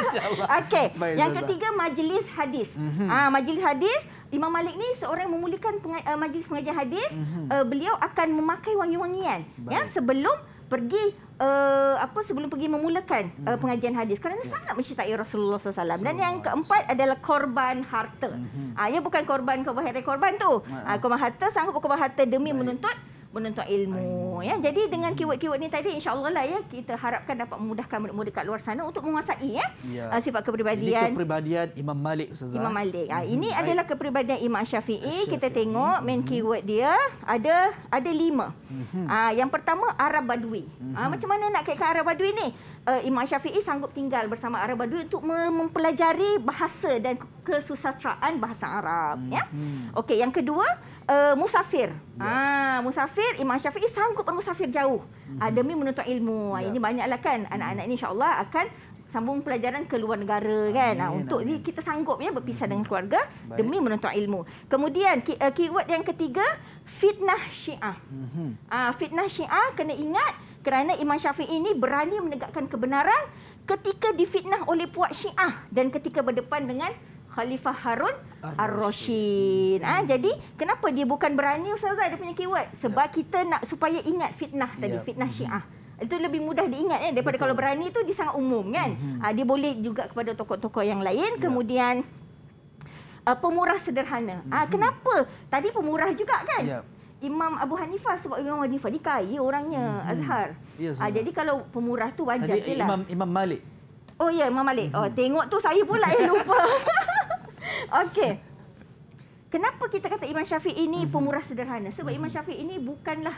Okey. Yang Zaza. ketiga majlis hadis. Mm-hmm. Ha, majlis hadis. Imam Malik ni seorang yang memulihkan pengaj- eh, majlis pengajian hadis. Mm-hmm. Uh, beliau akan memakai wangi-wangian. Ya, sebelum pergi uh, apa sebelum pergi memulakan uh, pengajian hadis kerana hmm. sangat mencintai Rasulullah SAW. Selamat dan yang keempat Allah. adalah korban harta. Hmm. Ah ha, ya, ia bukan korban korban korban tu. Hmm. Ah ha, korban harta sanggup korban harta demi Baik. menuntut menuntut ilmu semua ya. Jadi dengan keyword-keyword ni tadi insya-Allah lah ya kita harapkan dapat memudahkan murid-murid kat luar sana untuk menguasai ya, ya. Ah, sifat kepribadian. Ini kepribadian Imam Malik Ustazah. Imam Malik. Ha, ini Baik. adalah kepribadian Imam Syafi'i. Syafi'i. Kita tengok main mhm. keyword dia ada ada lima. Ha, yang pertama Arab Badui. Ha, macam mana nak kaitkan Arab Badui ni? Uh, Imam Syafi'i sanggup tinggal bersama Arab Badui untuk mempelajari bahasa dan kesusastraan bahasa Arab hmm. ya. Okey, yang kedua uh, musafir. Ya. Ah, musafir Imam Syafi'i sanggup bermusafir jauh ya. demi menuntut ilmu. Ah, ya. Ini banyaklah kan hmm. anak-anak ini insyaallah akan sambung pelajaran ke luar negara kan. Ya, untuk ya. kita sanggup ya berpisah ya. dengan hmm. keluarga Baik. demi menuntut ilmu. Kemudian eh, keyword yang ketiga fitnah Syiah. Ya. Ah, fitnah Syiah kena ingat kerana Imam Syafi'i ini berani menegakkan kebenaran ketika difitnah oleh puak Syiah dan ketika berdepan dengan Khalifah Harun Ar-Rashid. Ha, jadi kenapa dia bukan berani Ustazah dia punya keyword? Sebab yeah. kita nak supaya ingat fitnah tadi, yeah. fitnah mhm. syiah. Itu lebih mudah diingat eh, daripada Betul. kalau berani itu dia sangat umum kan. Mm-hmm. Ha, dia boleh juga kepada tokoh-tokoh yang lain. Yeah. Kemudian uh, pemurah sederhana. Mm-hmm. Ha, kenapa? Tadi pemurah juga kan? Yeah. Imam Abu Hanifah sebab Imam Abu Hanifah ni kaya orangnya hmm Azhar. Yes, ha, jadi kalau pemurah tu wajar je lah. Imam, Imam Malik. Oh ya, yeah, Imam Malik. Oh, mhm. tengok tu saya pula yang lupa. Okey. Kenapa kita kata Imam Syafi'i ini mhm. pemurah sederhana? Sebab Imam mhm. Syafi'i ini bukanlah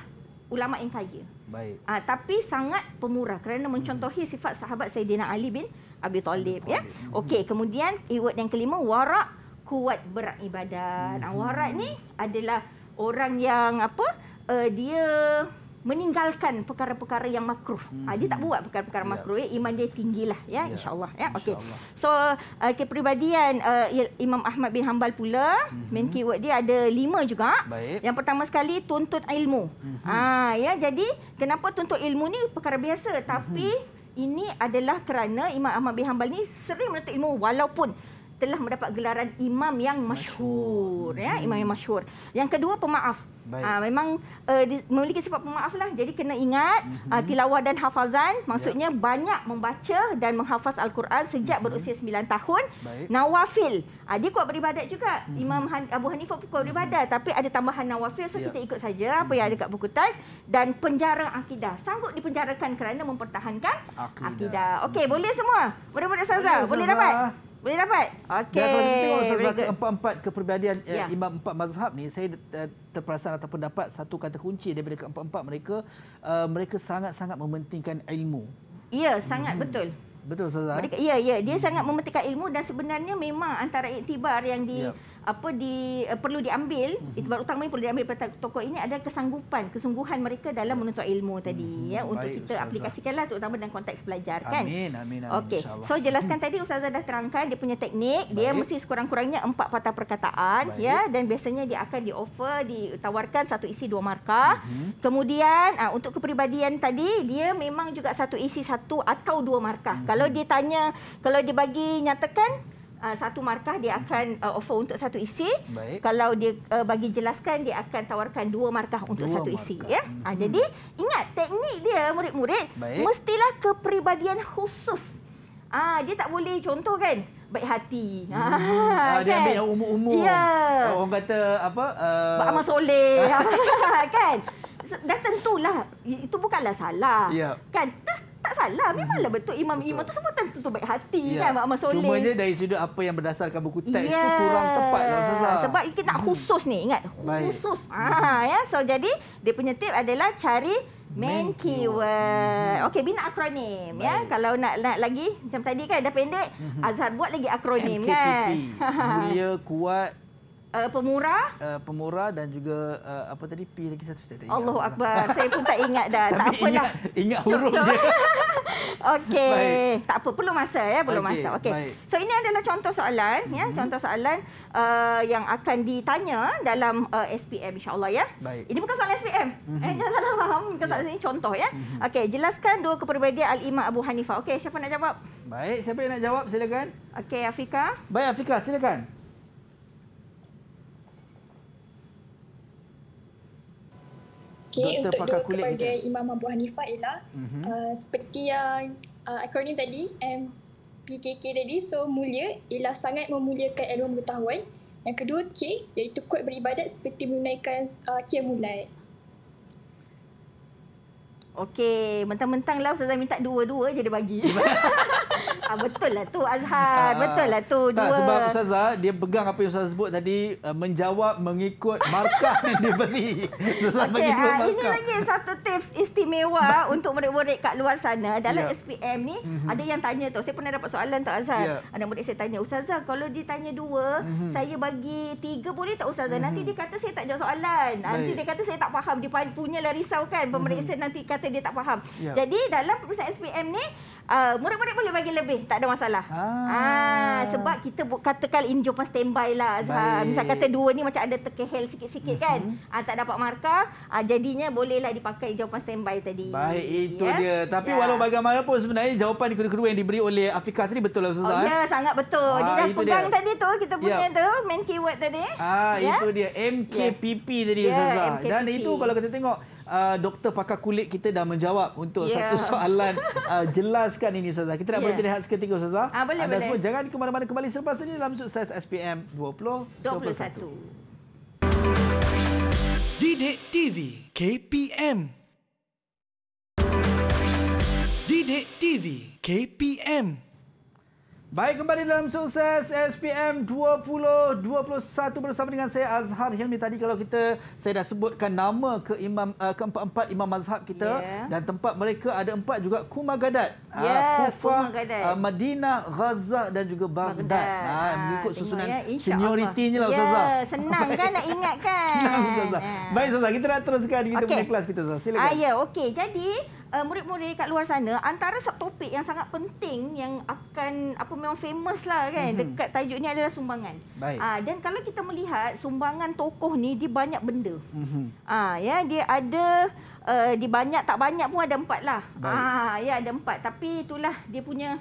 ulama yang kaya. Baik. Ah, tapi sangat pemurah kerana mencontohi mhm. sifat sahabat Sayyidina Ali bin Abi Talib. Ya? Okey, kemudian iwat yang kelima, warak kuat beribadah. Nah, warak ni adalah orang yang apa? Uh, dia meninggalkan perkara-perkara yang makruh. Hmm. Ha, dia tak buat perkara-perkara ya. makruh. Ya. Iman dia tinggilah. Ya, ya. InsyaAllah. Ya. Okay. So, uh, kepribadian uh, Imam Ahmad bin Hanbal pula, hmm. main keyword dia ada lima juga. Baik. Yang pertama sekali, tuntut ilmu. Hmm. Ah, ya. Jadi, kenapa tuntut ilmu ni perkara biasa? Tapi, mhm. ini adalah kerana Imam Ahmad bin Hanbal ni sering menuntut ilmu walaupun telah mendapat gelaran imam yang masyhur ya hmm. imam yang masyhur yang kedua pemaaf Ha, memang uh, di, memiliki sifat pemaaf lah jadi kena ingat mm-hmm. uh, tilawah dan hafazan maksudnya yep. Ya. banyak membaca dan menghafaz al-Quran sejak mm-hmm. berusia 9 tahun Baik. nawafil ha, dia kuat beribadat juga mm-hmm. imam Han, Abu Hanifah pun kuat beribadat mm-hmm. tapi ada tambahan nawafil so yep. Ya. kita ikut saja apa yang ada hmm. kat buku teks dan penjara akidah sanggup dipenjarakan kerana mempertahankan akidah, akidah. okey mm-hmm. boleh semua boleh-boleh saza boleh, boleh dapat boleh dapat? Okey. Kalau kita tengok empat-empat kepribadian yeah. uh, ya. imam empat mazhab ni, saya uh, terperasan ataupun dapat satu kata kunci daripada keempat-empat mereka, uh, mereka sangat-sangat mementingkan ilmu. Ya, sangat hmm. betul. Betul, Ustazah. Ya, yeah, dia hmm. sangat mementingkan ilmu dan sebenarnya memang antara iktibar yang di... Yeah apa di uh, perlu diambil mhm. itibar mm-hmm. utama yang perlu diambil pada tokoh ini adalah kesanggupan kesungguhan mereka dalam ya. menuntut ilmu tadi mm-hmm. ya untuk kita aplikasikanlah terutama dalam konteks belajar kan amin amin amin Okay, so jelaskan tadi ustazah dah terangkan dia punya teknik Baik. dia mesti sekurang-kurangnya empat patah perkataan Baik. ya dan biasanya dia akan di offer ditawarkan satu isi dua markah mm-hmm. kemudian uh, untuk kepribadian tadi dia memang juga satu isi satu atau dua markah mm-hmm. kalau dia tanya kalau dia bagi nyatakan uh, satu markah dia hmm. akan uh, offer untuk satu isi. Baik. Kalau dia uh, bagi jelaskan dia akan tawarkan dua markah untuk dua satu markah. isi ya. Hmm. Uh, jadi ingat teknik dia murid-murid mestilah kepribadian khusus. Ah uh, dia tak boleh contoh kan baik hati. Hmm. Ah, ah, dia kan? ambil yang umum-umum. Ya. Orang kata apa? Uh... Amal soleh. kan? dah tentulah itu bukanlah salah. Yeah. Kan? Dah, tak salah. Mhm. Memanglah betul imam-imam tu semua tentu tu baik hati yeah. kan mak masoleh. Cuma je dari sudut apa yang berdasarkan buku teks yeah. tu ya. kurang tepatlah Ustazah. Sebab kita nak mhm. khusus ni ingat khusus. Mhm. Ah ha, ya. So jadi dia punya tip adalah cari main keyword. Okey, bina akronim ya. Kalau nak nak lagi macam tadi kan dah pendek, Azhar buat lagi akronim kan. Mulia, kuat, Uh, pemurah. Uh, pemurah dan juga uh, apa tadi P lagi satu tadi. Allahu akbar. Saya pun tak ingat dah. tak apalah. Ingat, ingat huruf dia. Okey, tak apa perlu masa ya, perlu okay. masa. Okey. So ini adalah contoh soalan mm-hmm. ya, mhm. contoh soalan uh, yang akan ditanya dalam uh, SPM insya-Allah ya. Baik. Ini bukan soalan SPM. Mm-hmm. Eh jangan salah faham. Kita yeah. tak sini contoh ya. Mm-hmm. Okey, jelaskan dua keperbezaan Al-Imam Abu Hanifah. Okey, siapa nak jawab? Baik, siapa yang nak jawab silakan. Okey, Afika. Baik, Afika silakan. Okay, Doktor untuk pakar kulit kepada kita. Imam Abu Hanifah ialah mm-hmm. uh, seperti yang uh, akronim tadi MPKK tadi so mulia ialah sangat memuliakan ilmu pengetahuan. Yang kedua K iaitu kuat beribadat seperti menunaikan uh, kiamulat. Okey, mentang-mentang lah Ustazah minta dua-dua je dia bagi. ah, betul lah tu Azhar. Ah, betul lah tu. Tak, sebab Ustazah, dia pegang apa yang Ustazah sebut tadi, uh, menjawab mengikut markah yang dia beri. Ustazah okay, bagi dua ah, markah. Ini lagi satu tips istimewa untuk murid-murid kat luar sana. Dalam yeah. SPM ni, mm-hmm. ada yang tanya tau. Saya pernah dapat soalan tu Azhar. Yeah. Ada murid saya tanya, Ustazah kalau dia tanya dua, mm-hmm. saya bagi tiga boleh tak Ustazah? Mm-hmm. Nanti dia kata saya tak jawab soalan. Ah, Baik. Nanti dia kata saya tak faham. Dia punya lah risau kan. Pemeriksa mm-hmm. nanti kata dia tak faham. Yeah. Jadi dalam perusahaan SPM ni, uh, murid-murid boleh bagi lebih lebih tak ada masalah. Ah, ah sebab kita katakan in jawapan standby lah. Ah, misal kata dua ni macam ada terkehel sikit-sikit uh-huh. kan. Ah tak dapat markah, ah, jadinya bolehlah dipakai jawapan standby tadi. Baik itu yeah? dia. Tapi yeah. walaupun bagaimanapun sebenarnya jawapan kedua-kedua yang diberi oleh Afika tadi betul lah Ustazah. Oh, eh? ya, sangat betul. Ah, dia dah pegang dia. tadi tu kita punya yeah. tu main keyword tadi. Ah yeah? itu dia MKPP yeah. tadi ya, Ustazah. Yeah, Dan itu kalau kita tengok uh, doktor pakar kulit kita dah menjawab untuk yeah. satu soalan uh, jelaskan ini Ustazah. Kita nak yeah. Ya. berhenti rehat seketika Ustazah. Ah, boleh, Anda boleh. semua jangan ke mana-mana kembali selepas ini dalam sukses SPM 2021. 20, Didik TV KPM Didik TV KPM Baik, kembali dalam sukses SPM 2021 bersama dengan saya Azhar Hilmi. Tadi kalau kita saya dah sebutkan nama ke imam uh, keempat-empat imam mazhab kita yeah. dan tempat mereka ada empat juga Kumagadat, yeah, ya, uh, Kufah, ah, uh, Madinah, Gaza dan juga Baghdad. Baghdad. Ha, mengikut susunan ya, senioritinya lah Ustazah. Yeah, senang kan nak ingatkan. senang Ustazah. Yeah. Baik Ustazah, kita nak teruskan kita okay. punya kelas kita Ustazah. Silakan. Ah, ya, yeah, okey. Jadi uh, murid-murid kat luar sana antara topik yang sangat penting yang akan apa memang famous lah kan mm-hmm. dekat tajuk ni adalah sumbangan. Baik. Uh, dan kalau kita melihat sumbangan tokoh ni dia banyak benda. Mm-hmm. Uh, ya dia ada uh, eh, di banyak tak banyak pun ada empat lah. Ah uh, ya ada empat tapi itulah dia punya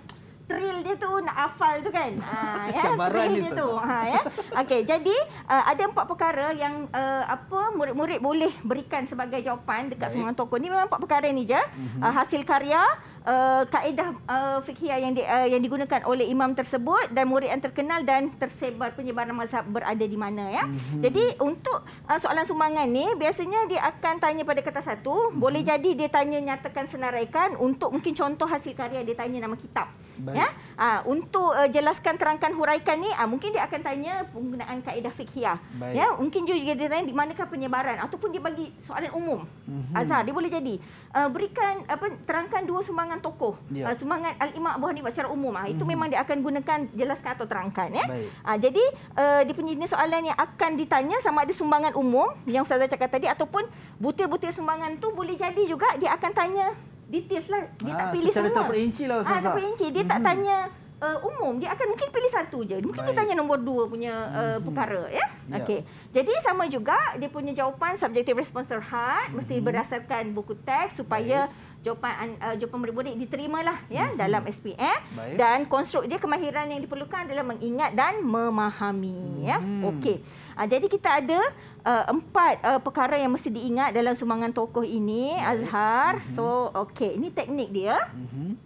trill dia tu nak hafal tu kan. Ha ya, trill dia tu. Ha ya. Okey, jadi uh, ada empat perkara yang uh, apa murid-murid boleh berikan sebagai jawapan dekat Baik. semua tokoh ni memang empat perkara ni je. Uh, hasil karya Uh, kaedah uh, fikhiah yang di, uh, yang digunakan oleh imam tersebut dan murid yang terkenal dan tersebar penyebaran mazhab berada di mana ya. Mm-hmm. Jadi untuk uh, soalan sumbangan ni biasanya dia akan tanya pada kertas satu, mm-hmm. boleh mhm. jadi dia tanya nyatakan senaraikan untuk mungkin contoh hasil karya dia tanya nama kitab. Baik. Ya? Ha, untuk uh, jelaskan terangkan huraikan ni, uh, mungkin dia akan tanya penggunaan kaedah fikhiah. Ya? Mungkin juga dia tanya di manakah penyebaran ataupun dia bagi soalan umum. Mm-hmm. Azhar, dia boleh jadi. Uh, berikan apa terangkan dua sumbangan tokoh. Yeah. Ya. Uh, sumbangan Al-Imam Abu Hanifah secara umum. Uh, itu mm-hmm. memang dia akan gunakan jelaskan atau terangkan. Ya? Baik. jadi, uh, eh, di penyelidikan soalan yang akan ditanya sama ada sumbangan umum yang Ustazah cakap tadi ataupun butir-butir sumbangan tu boleh jadi juga dia akan tanya details lah. Dia ha, tak ah, pilih semua. Secara terperinci lah ah, Ustazah. Ha, terperinci. Dia tak hmm. tanya uh, umum. Dia akan mungkin pilih satu je. Mungkin Baik. dia tanya nombor dua punya uh, hmm. perkara. Ya? Yeah. Okay. Jadi sama juga dia punya jawapan subjective response terhad. Mesti mm-hmm. berdasarkan buku teks supaya Baik. jawapan uh, jawapan murid-murid diterimalah ya, mm-hmm. dalam SPM. Baik. Dan konstruk dia kemahiran yang diperlukan adalah mengingat dan memahami. Mm-hmm. Ya? Hmm. Okey. Ah, jadi kita ada uh, empat uh, perkara yang mesti diingat dalam sumangan tokoh ini Azhar. Mm-hmm. So okey, ini teknik dia. Mm-hmm.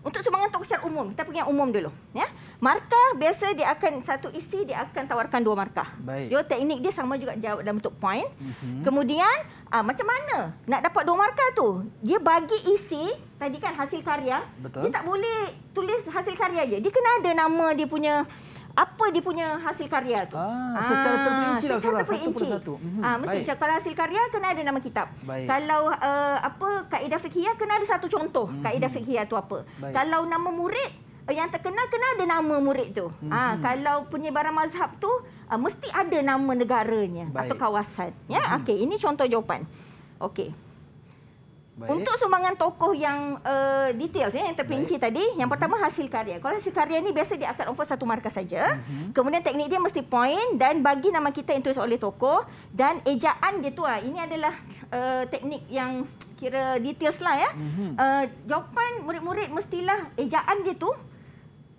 Untuk sumbangan tokoh secara umum, kita pergi yang umum dulu. Ya? Markah biasa dia akan satu isi, dia akan tawarkan dua markah. Baik. Jadi teknik dia sama juga jawab dalam bentuk poin. Mm-hmm. Kemudian, aa, ah, macam mana nak dapat dua markah tu? Dia bagi isi, tadi kan hasil karya. Betul. Dia tak boleh tulis hasil karya je. Dia kena ada nama dia punya apa dia punya hasil karya tu. Ah, secara ah, terperinci lah secara Ustazah, terperinci. satu -hmm. ah, mesti macam kalau hasil karya kena ada nama kitab. Baik. Kalau uh, apa kaedah fikhiah kena ada satu contoh mm -hmm. kaedah fikhiah tu apa. Baik. Kalau nama murid eh, yang terkenal kena ada nama murid tu. -hmm. ah, kalau penyebaran mazhab tu uh, mesti ada nama negaranya Baik. atau kawasan. Ya, mm -hmm. okey ini contoh jawapan. Okey. Baik. Untuk sumbangan tokoh yang uh, eh, detail ya, yang terpinci Baik. tadi, yang pertama hasil karya. Kalau hasil karya ni biasa dia akan offer satu markah saja. Mm-hmm. Kemudian teknik dia mesti point dan bagi nama kita yang tulis oleh tokoh dan ejaan dia tu ah, Ini adalah uh, teknik yang kira details lah ya. Mm-hmm. Uh, jawapan murid-murid mestilah ejaan dia tu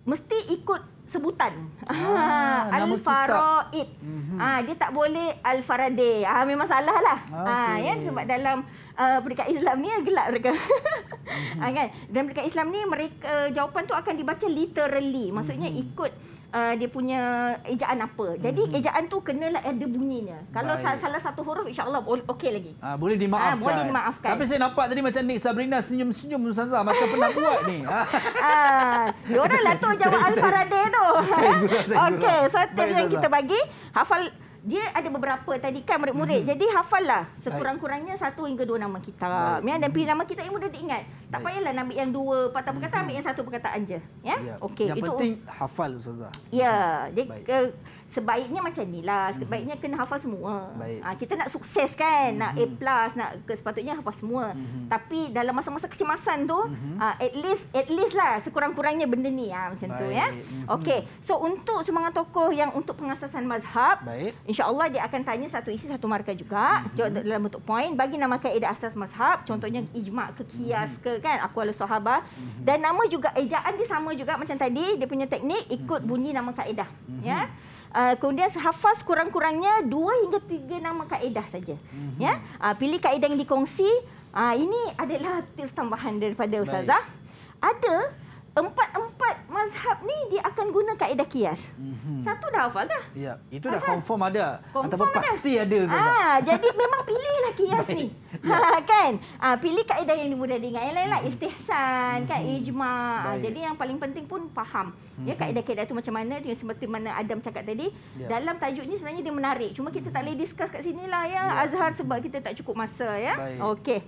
mesti ikut sebutan. Ah, al faraid mm-hmm. Ah dia tak boleh Al-Faraday. Ah memang salah lah. Okay. Ah, ah ya sebab dalam uh, eh, peringkat Islam ni gelap mereka. ha, kan? Dan peringkat Islam ni mereka jawapan tu akan dibaca literally. Maksudnya mm-hmm. ikut uh, dia punya ejaan apa. Jadi mm-hmm. ejaan tu kenalah ada bunyinya. Kalau Baik. salah satu huruf insyaAllah okey lagi. Ha, boleh dimaafkan. Ha, boleh dimaafkan. Tapi saya nampak tadi macam Nick Sabrina senyum-senyum Nusaza. Macam pernah buat ni. Ha. Ha, Orang lah tu jawapan Al-Faraday tu. Okey, so tip yang kita bagi. Hafal dia ada beberapa tadi kan murid-murid. hmm Jadi hafal lah sekurang-kurangnya satu hingga dua nama kita. Ya, dan pilih nama kita yang mudah diingat. Tak payahlah nak ambil yang dua patah perkataan, mhm. ambil yang satu perkataan je. Ya? Ya. Okay. Yang Itu penting hafal Ustazah. Ya. Jadi, Baik. Uh, sebaiknya macam ni lah hmm. sebaiknya kena hafal semua Ha, kita nak sukses kan mm-hmm. nak A hmm. plus nak ke, sepatutnya hafal semua mm-hmm. tapi dalam masa-masa kecemasan tu mm-hmm. uh, at least at least lah sekurang-kurangnya benda ni ya ha, macam Baik. tu ya hmm. Okay, so untuk semangat tokoh yang untuk pengasasan mazhab insyaallah dia akan tanya satu isi satu markah juga mm-hmm. dalam bentuk point bagi nama kaedah asas mazhab contohnya ijma ke kias ke kan aku ala sahabat mm-hmm. dan nama juga ejaan dia sama juga macam tadi dia punya teknik ikut bunyi nama kaedah mm-hmm. ya Ah, kemudian hafaz kurang-kurangnya dua hingga tiga nama kaedah saja. Mm-hmm. Ya, uh, pilih kaedah yang dikongsi. Uh, ini adalah tips tambahan daripada ustazah. Baik. Ada empat-empat mazhab ni dia akan guna kaedah kias. Mm-hmm. Satu dah hafal dah. Ya, itu Asal? dah confirm ada confirm ataupun ada. pasti ada Ustaz. Ah, jadi memang pilihlah kias ni. Ha, kan? Ah, pilih kaedah yang mudah diingat. Yang lain-lain mm-hmm. istihsan, kan mhm. ijma. Ah, jadi yang paling penting pun faham. Mm-hmm. Ya, mhm. kaedah-kaedah itu macam mana dia seperti mana Adam cakap tadi. Yeah. Dalam tajuk ni sebenarnya dia menarik. Cuma kita tak boleh discuss kat lah ya yeah. Azhar sebab kita tak cukup masa ya. Okey.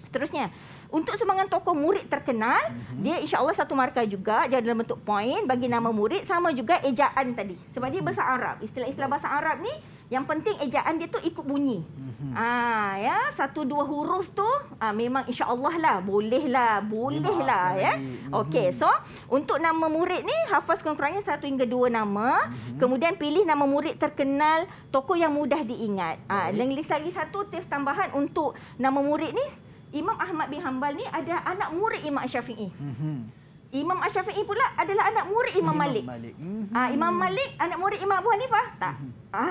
Seterusnya, untuk sumbangan tokoh murid terkenal mm-hmm. dia insyaallah satu markah juga dia dalam bentuk poin bagi nama murid sama juga ejaan tadi sebab dia bahasa Arab istilah-istilah bahasa Arab ni yang penting ejaan dia tu ikut bunyi. Mm-hmm. Ah ya satu dua huruf tu ah, memang insya-Allah lah boleh lah boleh lah ya. Mhm. Okey so untuk nama murid ni hafaz kurangnya satu hingga dua nama mm-hmm. kemudian pilih nama murid terkenal tokoh yang mudah diingat. Ah lagi lagi satu tips tambahan untuk nama murid ni Imam Ahmad bin Hanbal ni ada anak murid Imam Syafi'i. Mhm. Imam Syafi'i pula adalah anak murid Imam Malik. Imam Malik, ha, Imam Malik anak murid Imam Abu Hanifah? Tak. Ha,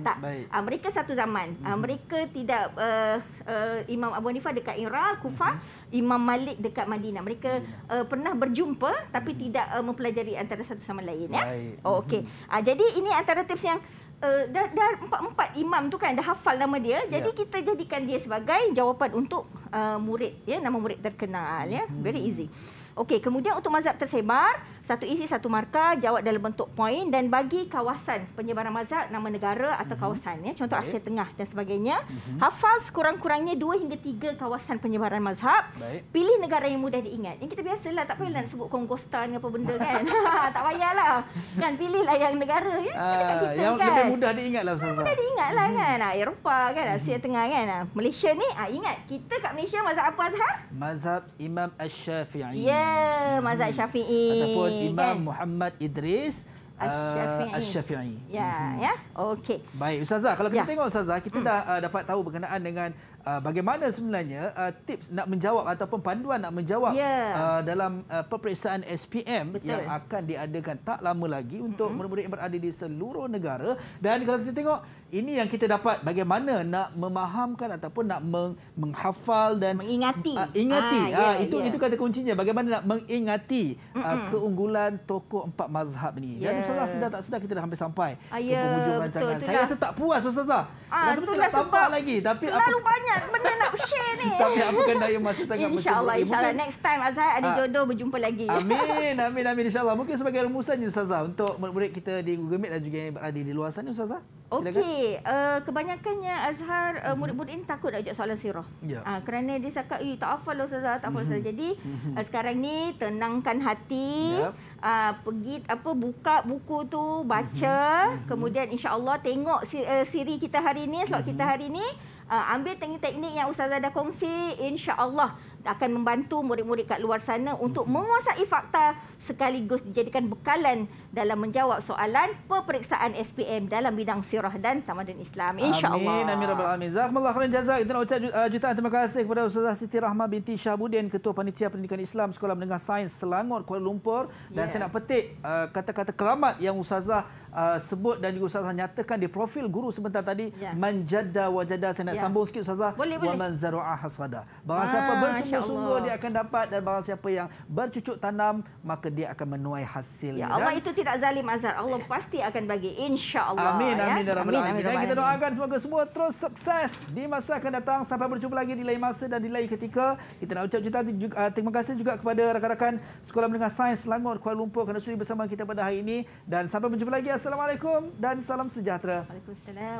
tak. Ha, mereka satu zaman. Ha, mereka tidak uh, uh, Imam Abu Hanifah dekat Iraq, Kufah, Imam Malik dekat Madinah. Mereka uh, pernah berjumpa tapi tidak uh, mempelajari antara satu sama lain ya. Oh, Okey. Ha, jadi ini antara tips yang Eh, dah, dah empat-empat imam tu kan dah hafal nama dia. Jadi ya. kita jadikan dia sebagai jawapan untuk uh, murid ya nama murid terkenal ya. Hmm. Very easy. Okey, kemudian untuk mazhab tersebar, satu isi satu markah jawab dalam bentuk poin dan bagi kawasan penyebaran mazhab nama negara atau mhm. kawasan ya contoh Asia Tengah dan sebagainya mhm. hafal sekurang kurangnya dua hingga tiga kawasan penyebaran mazhab pilih negara yang mudah diingat yang kita biasalah tak payahlah sebut Kongostan apa benda kan tak payahlah kan pilihlah yang negara ya kita ah, yang kan. lebih mudah diingatlah ustaz mudah diingatlah hmm. kan ah, Eropah kan hmm. Asia Tengah kan ah, Malaysia ni ingat kita kat Malaysia mazhab apa mazhab mazhab Imam Asy-Syafi'i ya yeah, mazhab hmm. Syafi'i ataupun Imam kan? Muhammad Idris Al-Syafi'i. Uh, ya, hmm ya. Yeah. Okey. Baik, Ustazah. Kalau kita yeah. tengok Ustazah, kita mm. dah uh, dapat tahu berkenaan dengan uh, bagaimana sebenarnya uh, tips nak menjawab ataupun panduan nak menjawab yeah. uh, dalam uh, peperiksaan SPM Betul. yang akan diadakan tak lama lagi untuk mm-hmm. murid-murid yang berada di seluruh negara. Dan kalau kita tengok, ini yang kita dapat bagaimana nak memahamkan ataupun nak meng, menghafal dan mengingati uh, ingati ah, yeah, ya, uh, itu yeah. itu kata kuncinya bagaimana nak mengingati uh, keunggulan tokoh empat mazhab ni dan yeah. usahlah sedar tak sedar kita dah hampir sampai ah, yeah, ke penghujung ya, rancangan saya rasa tak puas usahlah ah, rasa kita nak tambah lagi tapi terlalu apa, banyak benda nak share ni tapi apa kena yang masih sangat insya insyaallah insyaallah next time azhar ada uh, jodoh berjumpa lagi amin amin amin insyaallah mungkin sebagai rumusan ni untuk murid-murid kita di Google Meet dan juga yang berada di luar sana usahlah Okey, uh, kebanyakannya Azhar uh, murid-murid ini takut nak ajak soalan sirah. Yeah. Ya. Uh, kerana dia cakap, mhm. Mhm. "Eh, tak apa loh Ustazah, tak apa mm-hmm. Ustazah." Jadi, uh, sekarang ni tenangkan hati, yeah. Ya. uh, pergi apa buka buku tu, baca, mm-hmm. kemudian insya-Allah tengok si, uh, siri kita hari ini, slot mm-hmm. kita hari ini, uh, ah, ambil teknik-teknik yang Ustazah dah kongsi, insya-Allah akan membantu murid-murid kat luar sana untuk menguasai fakta sekaligus dijadikan bekalan dalam menjawab soalan peperiksaan SPM dalam bidang sirah dan tamadun Islam. InsyaAllah. Amin. Amin. Rabbal Amin. Zahmullah khairan jazak. Kita nak ucap eh, jutaan terima kasih kepada Ustazah Siti Rahmah binti Syahbudin, Ketua Panitia Pendidikan Islam Sekolah Menengah Sains Selangor, Kuala Lumpur. Dan yeah. saya nak petik eh, kata-kata uh, keramat yang Ustazah Uh, sebut dan juga Ustazah nyatakan di profil guru sebentar tadi ya. manjada wajada saya nak ya. sambung sikit Ustazah boleh, boleh. waman hasrada barang ah, siapa bersungguh-sungguh dia akan dapat dan barang siapa yang bercucuk tanam maka dia akan menuai hasil ya Allah kan? itu tidak zalim azhar. Allah pasti akan bagi insya-Allah. Amin ya. amin dalam ya rabbal Amin, amin. kita doakan semoga semua terus sukses di masa akan datang sampai berjumpa lagi di lain masa dan di lain ketika. Kita nak ucap juta ah, terima kasih juga kepada rakan-rakan Sekolah Menengah Sains Selangor Kuala Lumpur kerana sudi bersama kita pada hari ini dan sampai berjumpa lagi. Assalamualaikum dan salam sejahtera.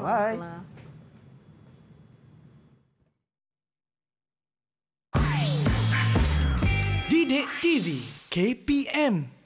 Waalaikumsalam. Bye. Didik TV KPM